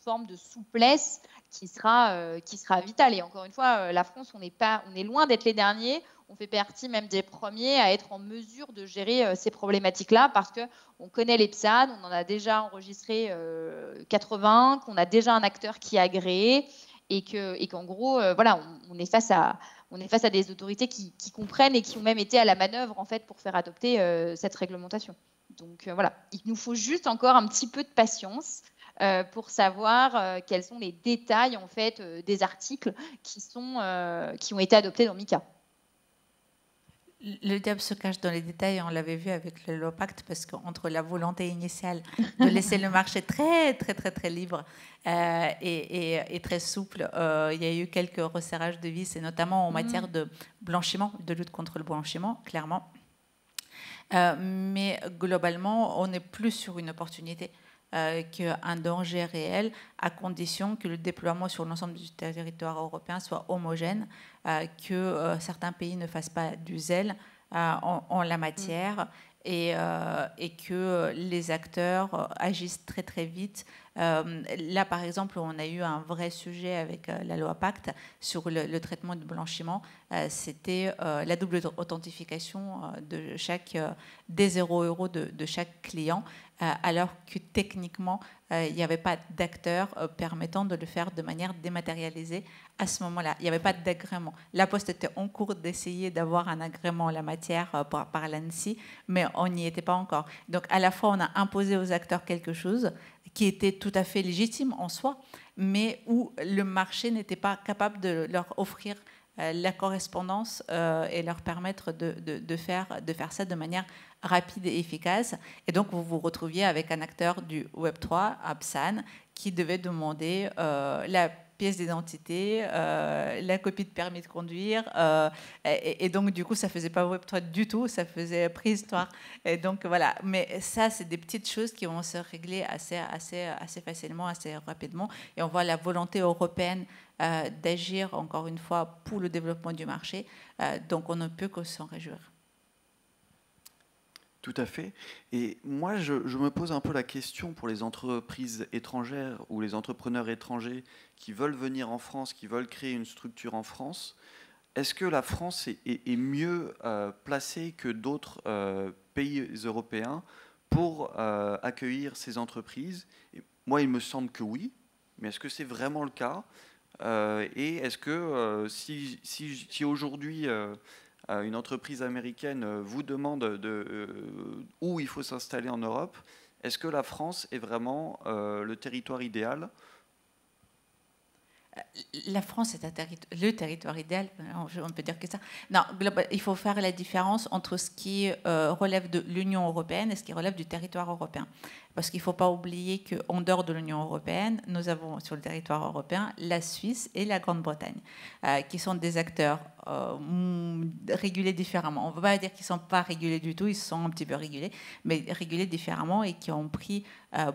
forme de souplesse qui sera, euh, qui sera vitale. Et encore une fois, la France, on, est pas, on est loin d'être les derniers on fait partie même des premiers à être en mesure de gérer euh, ces problématiques-là parce qu'on connaît les PSAD, on en a déjà enregistré 80, euh, qu'on a déjà un acteur qui a agréé et qu'en et gros, euh, voilà, on, est face à, des autorités qui, comprennent et qui ont même été à la manœuvre en fait pour faire adopter cette réglementation. Donc voilà, il nous faut juste encore un petit peu de patience pour savoir quels sont les détails en fait des articles qui, sont, qui ont été adoptés dans MICA le diable se cache dans les détails, on l'avait vu avec le low Pacte, parce qu'entre la volonté initiale de laisser le marché très, très, très, très libre euh, et, très souple, euh, il y a eu quelques resserrages de vis, et notamment en mm. matière de blanchiment, de lutte contre le blanchiment, clairement. Euh, mais globalement, on n'est plus sur une opportunité euh, qu'un danger réel, à condition que le déploiement sur l'ensemble du territoire européen soit homogène, euh, que euh, certains pays ne fassent pas du zèle en, la matière. Mm. Et, que les acteurs agissent très très vite. là, par exemple, on a eu un vrai sujet avec la loi Pacte sur le, traitement du blanchiment. C'était la double authentification de chaque, des 0 euros de chaque client. Euh, alors que techniquement, euh, il n'y avait pas d'acteur euh, permettant de le faire de manière dématérialisée à ce moment-là. Il n'y avait pas d'agrément. La Poste était en cours d'essayer d'avoir un agrément en la matière par, par l'ANSI, mais on n'y était pas encore. Donc à la fois, on a imposé aux acteurs quelque chose qui était tout à fait légitime en soi, mais où le marché n'était pas capable de leur offrir euh, la correspondance euh, et leur permettre de, faire, de faire ça de manière rapide et efficace. Et donc, vous vous retrouviez avec un acteur du Web3, Absan, qui devait demander euh, la pièce d'identité, euh, la copie de permis de conduire. Euh, et, donc, du coup, ça faisait pas web du tout, ça faisait préhistoire. Et donc, voilà. Mais ça, c'est des petites choses qui vont se régler assez, assez, assez facilement, assez rapidement. Et on voit la volonté européenne euh, d'agir, encore une fois, pour le développement du marché. donc, on ne peut que s'en réjouir. Tout à fait. Et moi, je, me pose un peu la question pour les entreprises étrangères ou les entrepreneurs étrangers qui veulent venir en France, qui veulent créer une structure en France. Est-ce que la France est, mieux euh, placée que d'autres euh, pays européens pour euh, accueillir ces entreprises Moi, il me semble que oui, mais est-ce que c'est vraiment le cas Et est-ce que si, si, si aujourd'hui euh, une entreprise américaine euh, vous demande de, euh, où il faut s'installer en Europe, est-ce que la France est vraiment le territoire idéal la France est le territoire idéal, on ne peut dire que ça. Non, il faut faire la différence entre ce qui euh, relève de l'Union européenne et ce qui relève du territoire européen. Parce qu'il ne faut pas oublier qu'en dehors de l'Union européenne, nous avons sur le territoire européen la Suisse et la Grande-Bretagne, euh, qui sont des acteurs euh, régulés différemment. On ne va pas dire qu'ils ne sont pas régulés du tout, ils sont un petit peu régulés, mais régulés différemment et qui ont pris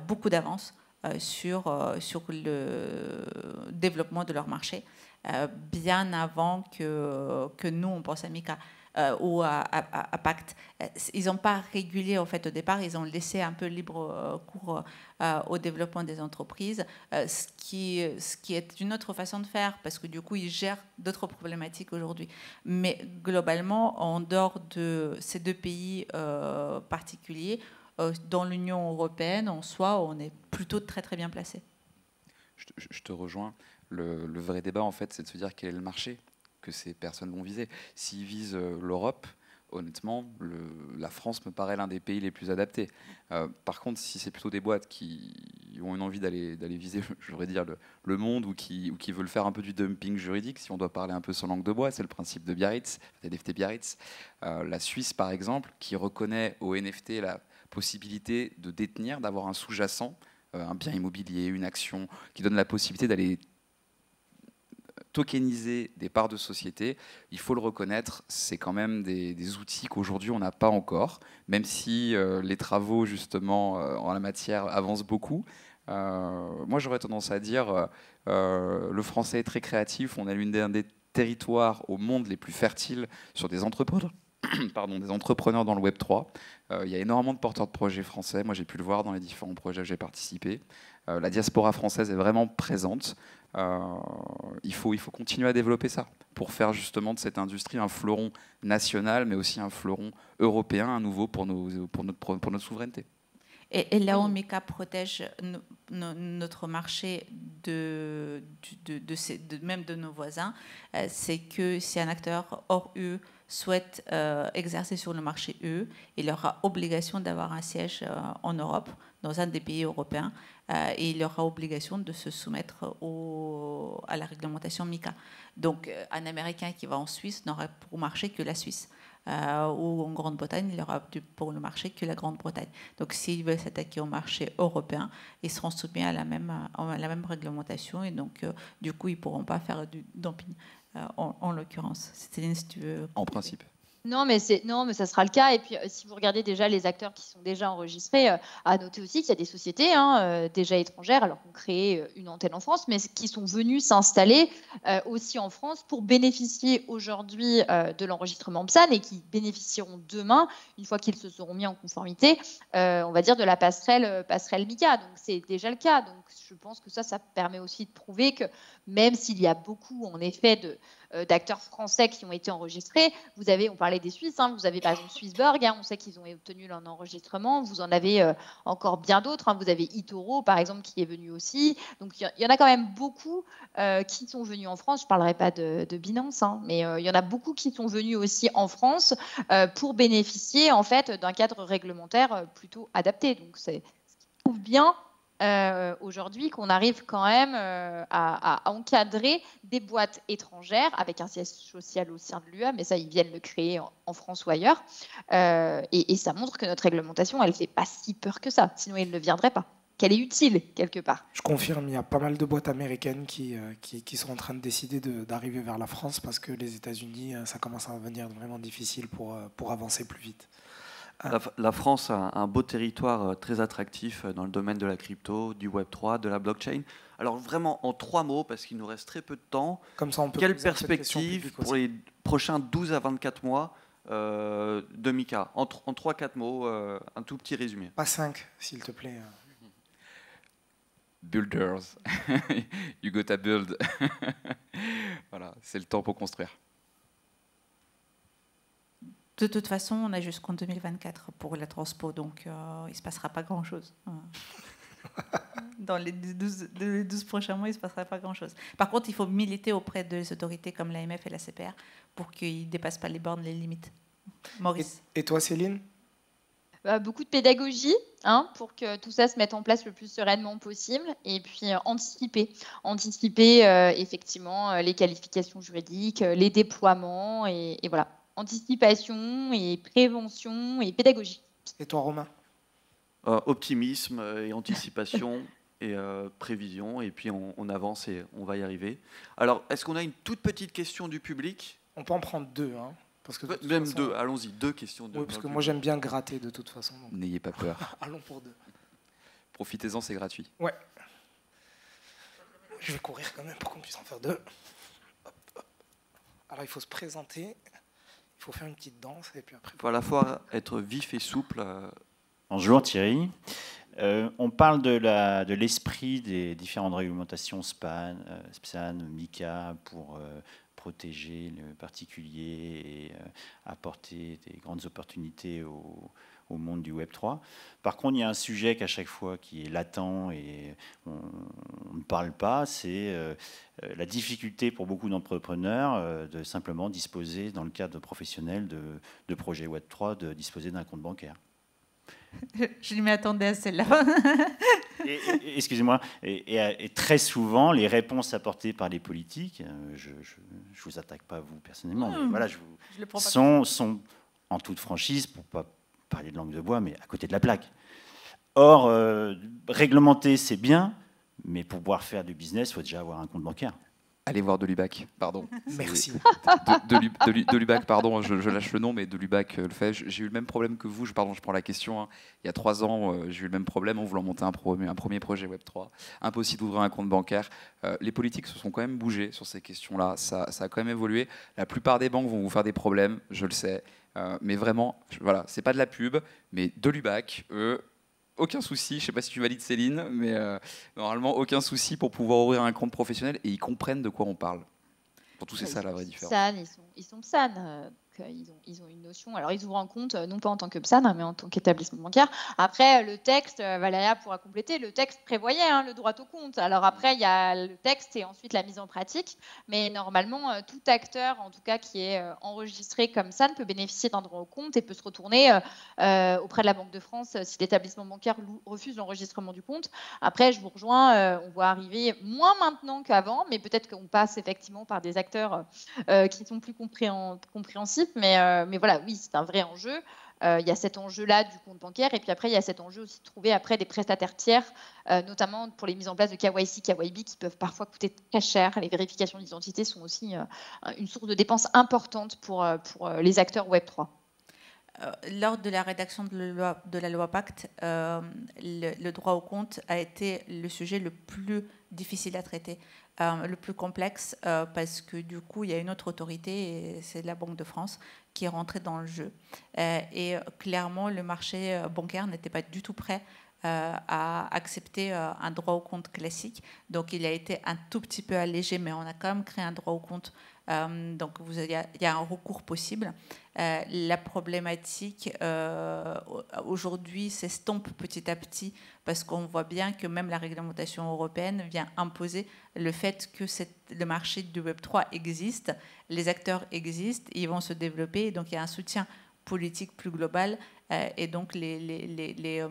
beaucoup d'avance euh, sur, euh, sur le développement de leur marché euh, bien avant que, que nous, on pense à Mika. ou à, Pacte. Ils n'ont pas régulé en fait au départ, ils ont laissé un peu libre cours au développement des entreprises, ce, qui, ce qui est une autre façon de faire parce que du coup ils gèrent d'autres problématiques aujourd'hui. Mais globalement, en dehors de ces deux pays particuliers, euh, dans l'Union européenne, en soi, on est plutôt très très bien placé. Je, te rejoins. Le, vrai débat, en fait, c'est de se dire quel est le marché que ces personnes vont viser. S'ils visent euh, l'Europe, honnêtement, le, la France me paraît l'un des pays les plus adaptés. Euh, par contre, si c'est plutôt des boîtes qui ont une envie d'aller viser, je voudrais dire, le, monde ou qui, ou qui, veulent faire un peu du dumping juridique, si on doit parler un peu sans langue de bois, c'est le principe de Biarritz, NFT Biarritz. la Suisse, par exemple, qui reconnaît au NFT la, possibilité de détenir, d'avoir un sous-jacent, euh, un bien immobilier, une action, qui donne la possibilité d'aller tokeniser des parts de société, il faut le reconnaître, c'est quand même des, outils qu'aujourd'hui on n'a pas encore, même si euh, les travaux justement euh, en la matière avancent beaucoup. moi j'aurais tendance à dire, le français est très créatif, on est l'une des, des territoires au monde les plus fertiles sur des entreprises pardon, des entrepreneurs dans le Web 3. Euh, il y a énormément de porteurs de projets français. Moi, j'ai pu le voir dans les différents projets où j'ai participé. Euh, la diaspora française est vraiment présente. Euh, il, faut, il faut continuer à développer ça pour faire justement de cette industrie un fleuron national, mais aussi un fleuron européen à nouveau pour, pour, notre, pour notre souveraineté. Et, là où meca protège notre marché de, de, de, même de nos voisins, c'est que c'est un acteur hors UE souhaitent euh, exercer sur le marché eux, il leur aura obligation d'avoir un siège euh, en Europe, dans un des pays européens, euh, et il leur aura obligation de se soumettre à la réglementation MICA. Donc un Américain qui va en Suisse n'aura pour marché que la Suisse. ou en Grande-Bretagne, il aura pour le marché que la Grande-Bretagne. Donc s'ils veulent s'attaquer au marché européen, ils seront soumis à la même, à la même réglementation et donc du coup ils ne pourront pas faire du dumping. Euh, en, en l'occurrence. Céline, si tu veux. En principe. Non, mais c'est non, mais ça sera le cas. Et puis, euh, si vous regardez déjà les acteurs qui sont déjà enregistrés, euh, à noter aussi qu'il y a des sociétés hein, euh, déjà étrangères, alors qu'on crée une antenne en France, mais qui sont venues s'installer aussi en France pour bénéficier aujourd'hui de l'enregistrement PSAN et qui bénéficieront demain, une fois qu'ils se seront mis en conformité, on va dire de la passerelle passerelle MICA. Donc c'est déjà le cas. Donc je pense que ça, ça permet aussi de prouver que même s'il y a beaucoup, en effet, de euh, d'acteurs français qui ont été enregistrés. Vous avez, on parlait des Suisses, hein. vous avez par exemple Swissburg. Hein. on sait qu'ils ont obtenu leur enregistrement. Vous en avez euh, encore bien d'autres. Hein. Vous avez Itoro, par exemple, qui est venu aussi. Donc il y, en a quand même beaucoup euh, qui sont venus en France. Je ne parlerai pas de, Binance, mais il y en a beaucoup qui sont venus aussi en France pour bénéficier en fait d'un cadre réglementaire plutôt adapté. Donc c'est bien euh, aujourd'hui qu'on arrive quand même euh, à, encadrer des boîtes étrangères avec un siège social au sein de l'UE, mais ça, ils viennent le créer en, France ou ailleurs. Euh, et, ça montre que notre réglementation, elle ne fait pas si peur que ça, sinon elle ne viendrait pas. Qu'elle est utile quelque part. Je confirme, il y a pas mal de boîtes américaines qui, sont en train de décider d'arriver vers la France parce que les États-Unis, ça commence à devenir vraiment difficile pour avancer plus vite. La, France a un beau territoire euh, très attractif euh, dans le domaine de la crypto, du Web3, de la blockchain. Alors vraiment en trois mots, parce qu'il nous reste très peu de temps, Comme ça, quelle perspective pour les prochains 12 à 24 mois euh, de Mika En, trois, quatre mots, un tout petit résumé. Pas cinq, s'il te plaît. Builders. you got build. voilà, c'est le temps pour construire de toute façon, on a jusqu'en 2024 pour la transpo, donc euh, il ne se passera pas grand-chose. Hein. Dans les 12, prochains mois, il ne se passera pas grand-chose. Par contre, il faut militer auprès des autorités comme l'AMF et la CPR pour qu'ils ne dépassent pas les bornes, les limites. Maurice. Et, toi, Céline bah, Beaucoup de pédagogie hein, pour que tout ça se mette en place le plus sereinement possible et puis euh, anticiper. Anticiper euh, effectivement les qualifications juridiques, les déploiements et voilà anticipation et prévention et pédagogie. Et toi, Romain euh, Optimisme euh, et anticipation et euh, prévision, et puis on, avance et on va y arriver. Alors, est-ce qu'on a une toute petite question du public On peut en prendre deux. Hein, parce que Même deux, allons-y, deux questions. oui, parce que moi j'aime bien gratter de toute façon. N'ayez pas peur. Allons pour deux. Profitez-en, c'est gratuit. Ouais. Je vais courir quand même pour qu'on puisse en faire deux. Alors il faut se présenter faut faire une petite danse. Et puis après, faut à la fois être vif et souple. Euh. Bonjour Thierry. Euh, on parle de, l'esprit de des différentes réglementations SPAN, euh, SPSAN, MICA pour protéger le particulier et euh, apporter des grandes opportunités au, monde du Web 3. Par contre, il y a un sujet qu'à chaque fois qui est latent et on, ne parle pas, c'est euh, euh, la difficulté pour beaucoup d'entrepreneurs de simplement disposer, dans le cadre professionnel de, de projets Web 3, de disposer d'un compte bancaire. Je, m'attendais à celle-là. Excusez-moi. Et, très souvent, les réponses apportées par les politiques, euh, je ne vous attaque pas vous personnellement, mais hmm. voilà, je vous, sont, sont, en toute franchise, pour ne pas parler de langue de bois, mais à côté de la plaque. Or, euh, réglementer, c'est bien, mais pour pouvoir faire du business, il faut déjà avoir un compte bancaire. Allez voir de pardon. Merci. De, pardon, je, lâche le nom, mais de euh, le fait. J'ai eu le même problème que vous, je, pardon, je prends la question. Hein. Il y a trois ans, euh, j'ai eu le même problème en voulant monter un, premier projet Web3. Impossible d'ouvrir un compte bancaire. Euh, les politiques se sont quand même bougées sur ces questions-là. Ça, a quand même évolué. La plupart des banques vont vous faire des problèmes, je le sais. mais vraiment, voilà, c'est pas de la pub, mais de eux, aucun souci. Je ne sais pas si tu valides Céline, mais euh, normalement aucun souci pour pouvoir ouvrir un compte professionnel et ils comprennent de quoi on parle. Pour c'est ça la vraie différence. ils sont, ils euh. Euh, ils ont, une notion. Alors, ils ouvrent un compte, euh, non pas en tant que PSAN, hein, mais en tant qu'établissement bancaire. Après, euh, le texte, Valéria pourra compléter, le texte prévoyait hein, le droit au compte. Alors, après, il y a le texte et ensuite la mise en pratique. Mais normalement, tout acteur, en tout cas, qui est enregistré comme PSAN, peut bénéficier d'un droit au compte et peut se retourner auprès de la Banque de France si l'établissement bancaire refuse l'enregistrement du compte. Après, je vous rejoins, on voit arriver moins maintenant qu'avant, mais peut-être qu'on passe effectivement par des acteurs qui sont plus compréhensibles. Euh, mais, voilà, oui, c'est un vrai enjeu. Euh, il y a cet enjeu-là du compte bancaire, et puis après, il y a cet enjeu aussi de trouver après des prestataires tiers, euh, notamment pour les mises en place de KYC, KYB, qui peuvent parfois coûter très cher. Les vérifications d'identité sont aussi une source de dépenses importante pour, pour les acteurs Web3. Euh, lors de la rédaction de la loi, Pacte, euh, le, droit au compte a été le sujet le plus difficile à traiter, euh, le plus complexe, parce que du coup, il y a une autre autorité, c'est la Banque de France, qui est rentrée dans le jeu. et clairement, le marché bancaire n'était pas du tout prêt à accepter un droit au compte classique. Donc, il a été un tout petit peu allégé, mais on a quand même créé un droit au compte euh, donc il y, a un recours possible. Euh, la problématique euh, aujourd'hui s'estompe petit à petit parce qu'on voit bien que même la réglementation européenne vient imposer le fait que le marché du Web 3 existe, les acteurs existent, ils vont se développer, donc il y a un soutien politique plus global et donc les, les,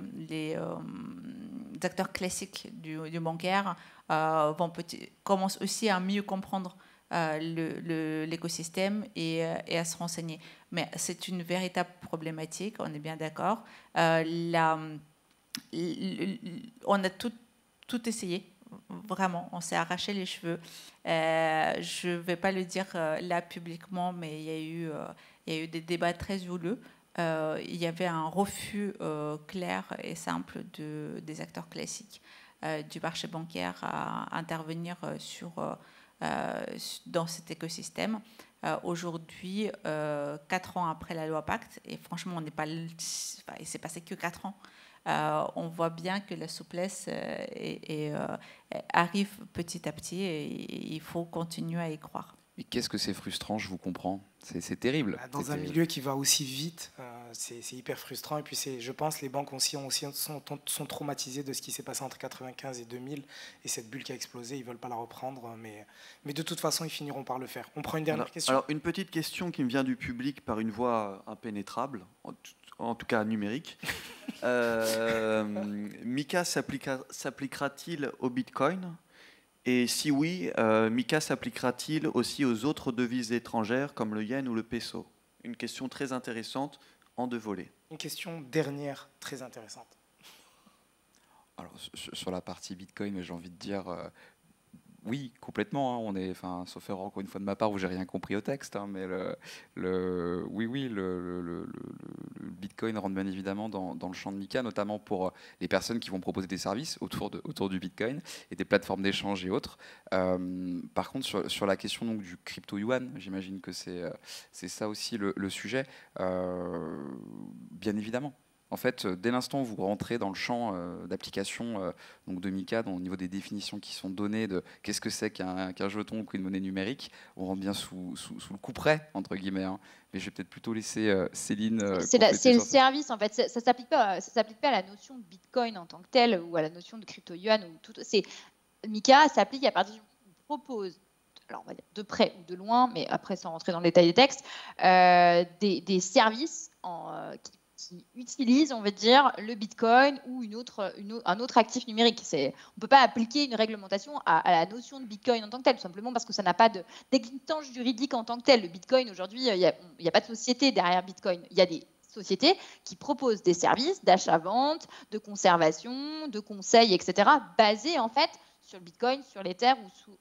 acteurs classiques du, bancaire vont commencent aussi à mieux comprendre euh, l'écosystème euh, et, à se renseigner. Mais c'est une véritable problématique, on est bien d'accord. Euh, on a tout, essayé, vraiment, on s'est arraché les cheveux. je ne vais pas le dire là publiquement, mais il y, a eu, eu des débats très houleux. il y avait un refus clair et simple de, des acteurs classiques du marché bancaire à intervenir sur euh, dans cet écosystème. Euh, aujourd'hui, euh, quatre ans après la loi Pacte, et franchement, on n'est pas, il s'est passé que quatre ans. on voit bien que la souplesse arrive petit à petit et il faut continuer à y croire. Mais qu'est-ce que c'est frustrant, je vous comprends. C'est terrible. Bah, dans un milieu qui va aussi vite, euh, c'est hyper frustrant. Et puis, c'est, je pense les banques aussi, sont, traumatisées de ce qui s'est passé entre 1995 et 2000. Et cette bulle qui a explosé, ils ne veulent pas la reprendre. Mais, de toute façon, ils finiront par le faire. On prend une dernière question. Alors, une petite question qui me vient du public par une voix impénétrable, en tout, cas numérique. Euh, Mika s'appliquera-t-il au Bitcoin et si oui, euh, Mika s'appliquera-t-il aussi aux autres devises étrangères comme le yen ou le peso Une question très intéressante en deux volets. Une question dernière très intéressante. Alors, sur la partie Bitcoin, j'ai envie de dire, euh, oui, complètement. Hein. on est, enfin, sauf erreur encore une fois de ma part où j'ai rien compris au texte, hein, mais le, oui, oui, le, Bitcoin rentre bien évidemment dans, le champ de Mika, notamment pour euh, les personnes qui vont proposer des services autour, de, autour du Bitcoin et des plateformes d'échange et autres. Euh, par contre, sur, la question donc du crypto yuan, j'imagine que c'est euh, c'est ça aussi le, sujet, bien évidemment. En fait, euh, dès l'instant où vous rentrez dans le champ euh, d'application euh, donc de Mika, au niveau des définitions qui sont données de qu'est-ce que c'est qu'un jeton ou qu'une monnaie numérique, on rentre bien sous, le coup près, entre guillemets. Hein. Mais je vais peut-être plutôt laisser Céline. c'est le service, en fait. Ça ne s'applique pas, ça pas à la notion de Bitcoin en tant que tel ou à la notion de crypto-yuan. Mika s'applique à partir du moment où on propose alors on va dire de près ou de loin, mais après sans rentrer dans le détail des textes, des, services en, qui qui on va dire, le Bitcoin ou un autre actif numérique. On ne peut pas appliquer une réglementation à, la notion de Bitcoin en tant que telle, tout simplement parce que ça n'a pas d'existence juridique en tant que tel Le Bitcoin, aujourd'hui, euh, il n'y a, pas de société derrière Bitcoin. Il y a des sociétés qui proposent des services d'achat-vente, de conservation, de conseils, etc., basés en fait sur le Bitcoin, sur l'Ether ou, sur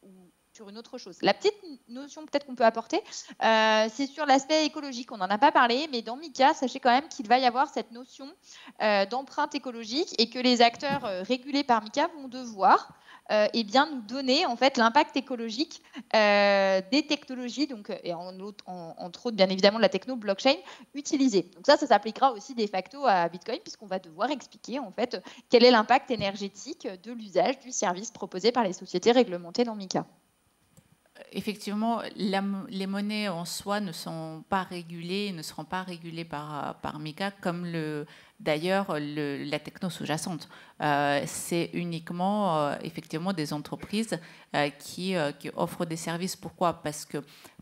une autre chose. La petite notion peut-être qu'on peut apporter, euh, c'est sur l'aspect écologique. On n'en a pas parlé, mais dans MICA, sachez quand même qu'il va y avoir cette notion euh, d'empreinte écologique et que les acteurs euh, régulés par MICA vont devoir eh bien, nous donner en fait l'impact écologique des technologies, donc, et entre autres bien évidemment la techno blockchain utilisée. Donc ça, ça s'appliquera aussi de facto à Bitcoin puisqu'on va devoir expliquer en fait quel est l'impact énergétique de l'usage du service proposé par les sociétés réglementées dans MICA effectivement, les monnaies en soi ne sont pas régulées, ne seront pas régulées par, par MICA, comme d'ailleurs la techno sous-jacente. Euh, c'est uniquement euh, effectivement des entreprises euh, qui, qui, offrent des services. Pourquoi Parce que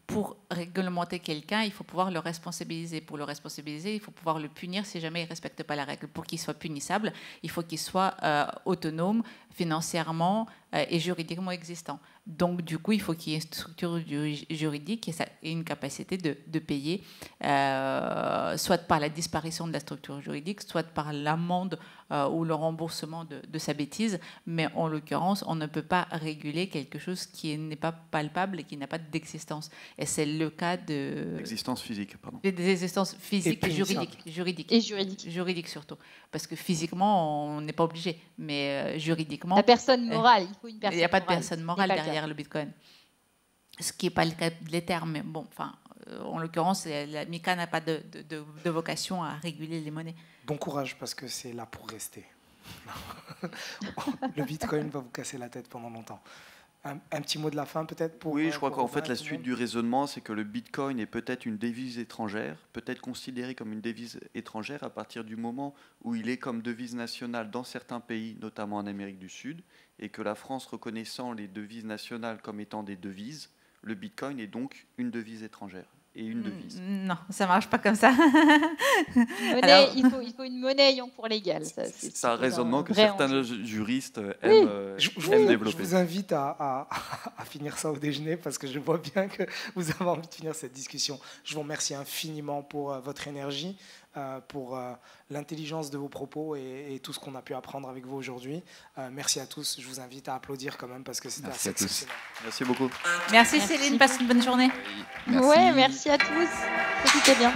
pour réglementer quelqu'un, il faut pouvoir le responsabiliser. Pour le responsabiliser, il faut pouvoir le punir si jamais il ne respecte pas la règle. Pour qu'il soit punissable, il faut qu'il soit autonome financièrement et juridiquement existant. Donc, du coup, il faut qu'il y ait une structure juridique et, une capacité de, payer, euh, soit par la disparition de la structure juridique, soit par l'amende euh, ou le remboursement de, sa bêtise. Mais en l'occurrence, on ne peut pas réguler quelque chose qui n'est pas palpable et qui n'a pas d'existence. Et c'est le cas de... l'existence physique, pardon. existences physiques et juridiques juridique. Et juridique. Juridique surtout. Parce que physiquement, on n'est pas obligé. Mais euh, juridiquement... La personne morale, il n'y a pas de personne morale derrière le Bitcoin. Ce qui n'est pas le cas de l'Ether, mais bon, enfin, euh, en l'occurrence, euh, la MICA n'a pas de, vocation à réguler les monnaies. Bon courage, parce que c'est là pour rester. le Bitcoin va vous casser la tête pendant longtemps. Un, un petit mot de la fin, peut-être pour. Oui, je crois qu'en fait, la suite du raisonnement, c'est que le Bitcoin est peut-être une devise étrangère, peut-être considéré comme une devise étrangère à partir du moment où il est comme devise nationale dans certains pays, notamment en Amérique du Sud, et que la France reconnaissant les devises nationales comme étant des devises, le Bitcoin est donc une devise étrangère et une hmm, devise. Non, ça ne marche pas comme ça. il, faut, une monnaie pour cours légal. C'est un raisonnement que certains juristes aiment, euh, développer. Je vous invite à, à, finir ça au déjeuner parce que je vois bien que vous avez envie de finir cette discussion. Je vous remercie infiniment pour euh, votre énergie. Euh, pour euh, l'intelligence de vos propos et, tout ce qu'on a pu apprendre avec vous aujourd'hui. Euh, merci à tous. Je vous invite à applaudir quand même parce que c'était assez exceptionnel. Merci beaucoup. Merci, Céline. Passe une bonne journée. merci. à tous. est bien.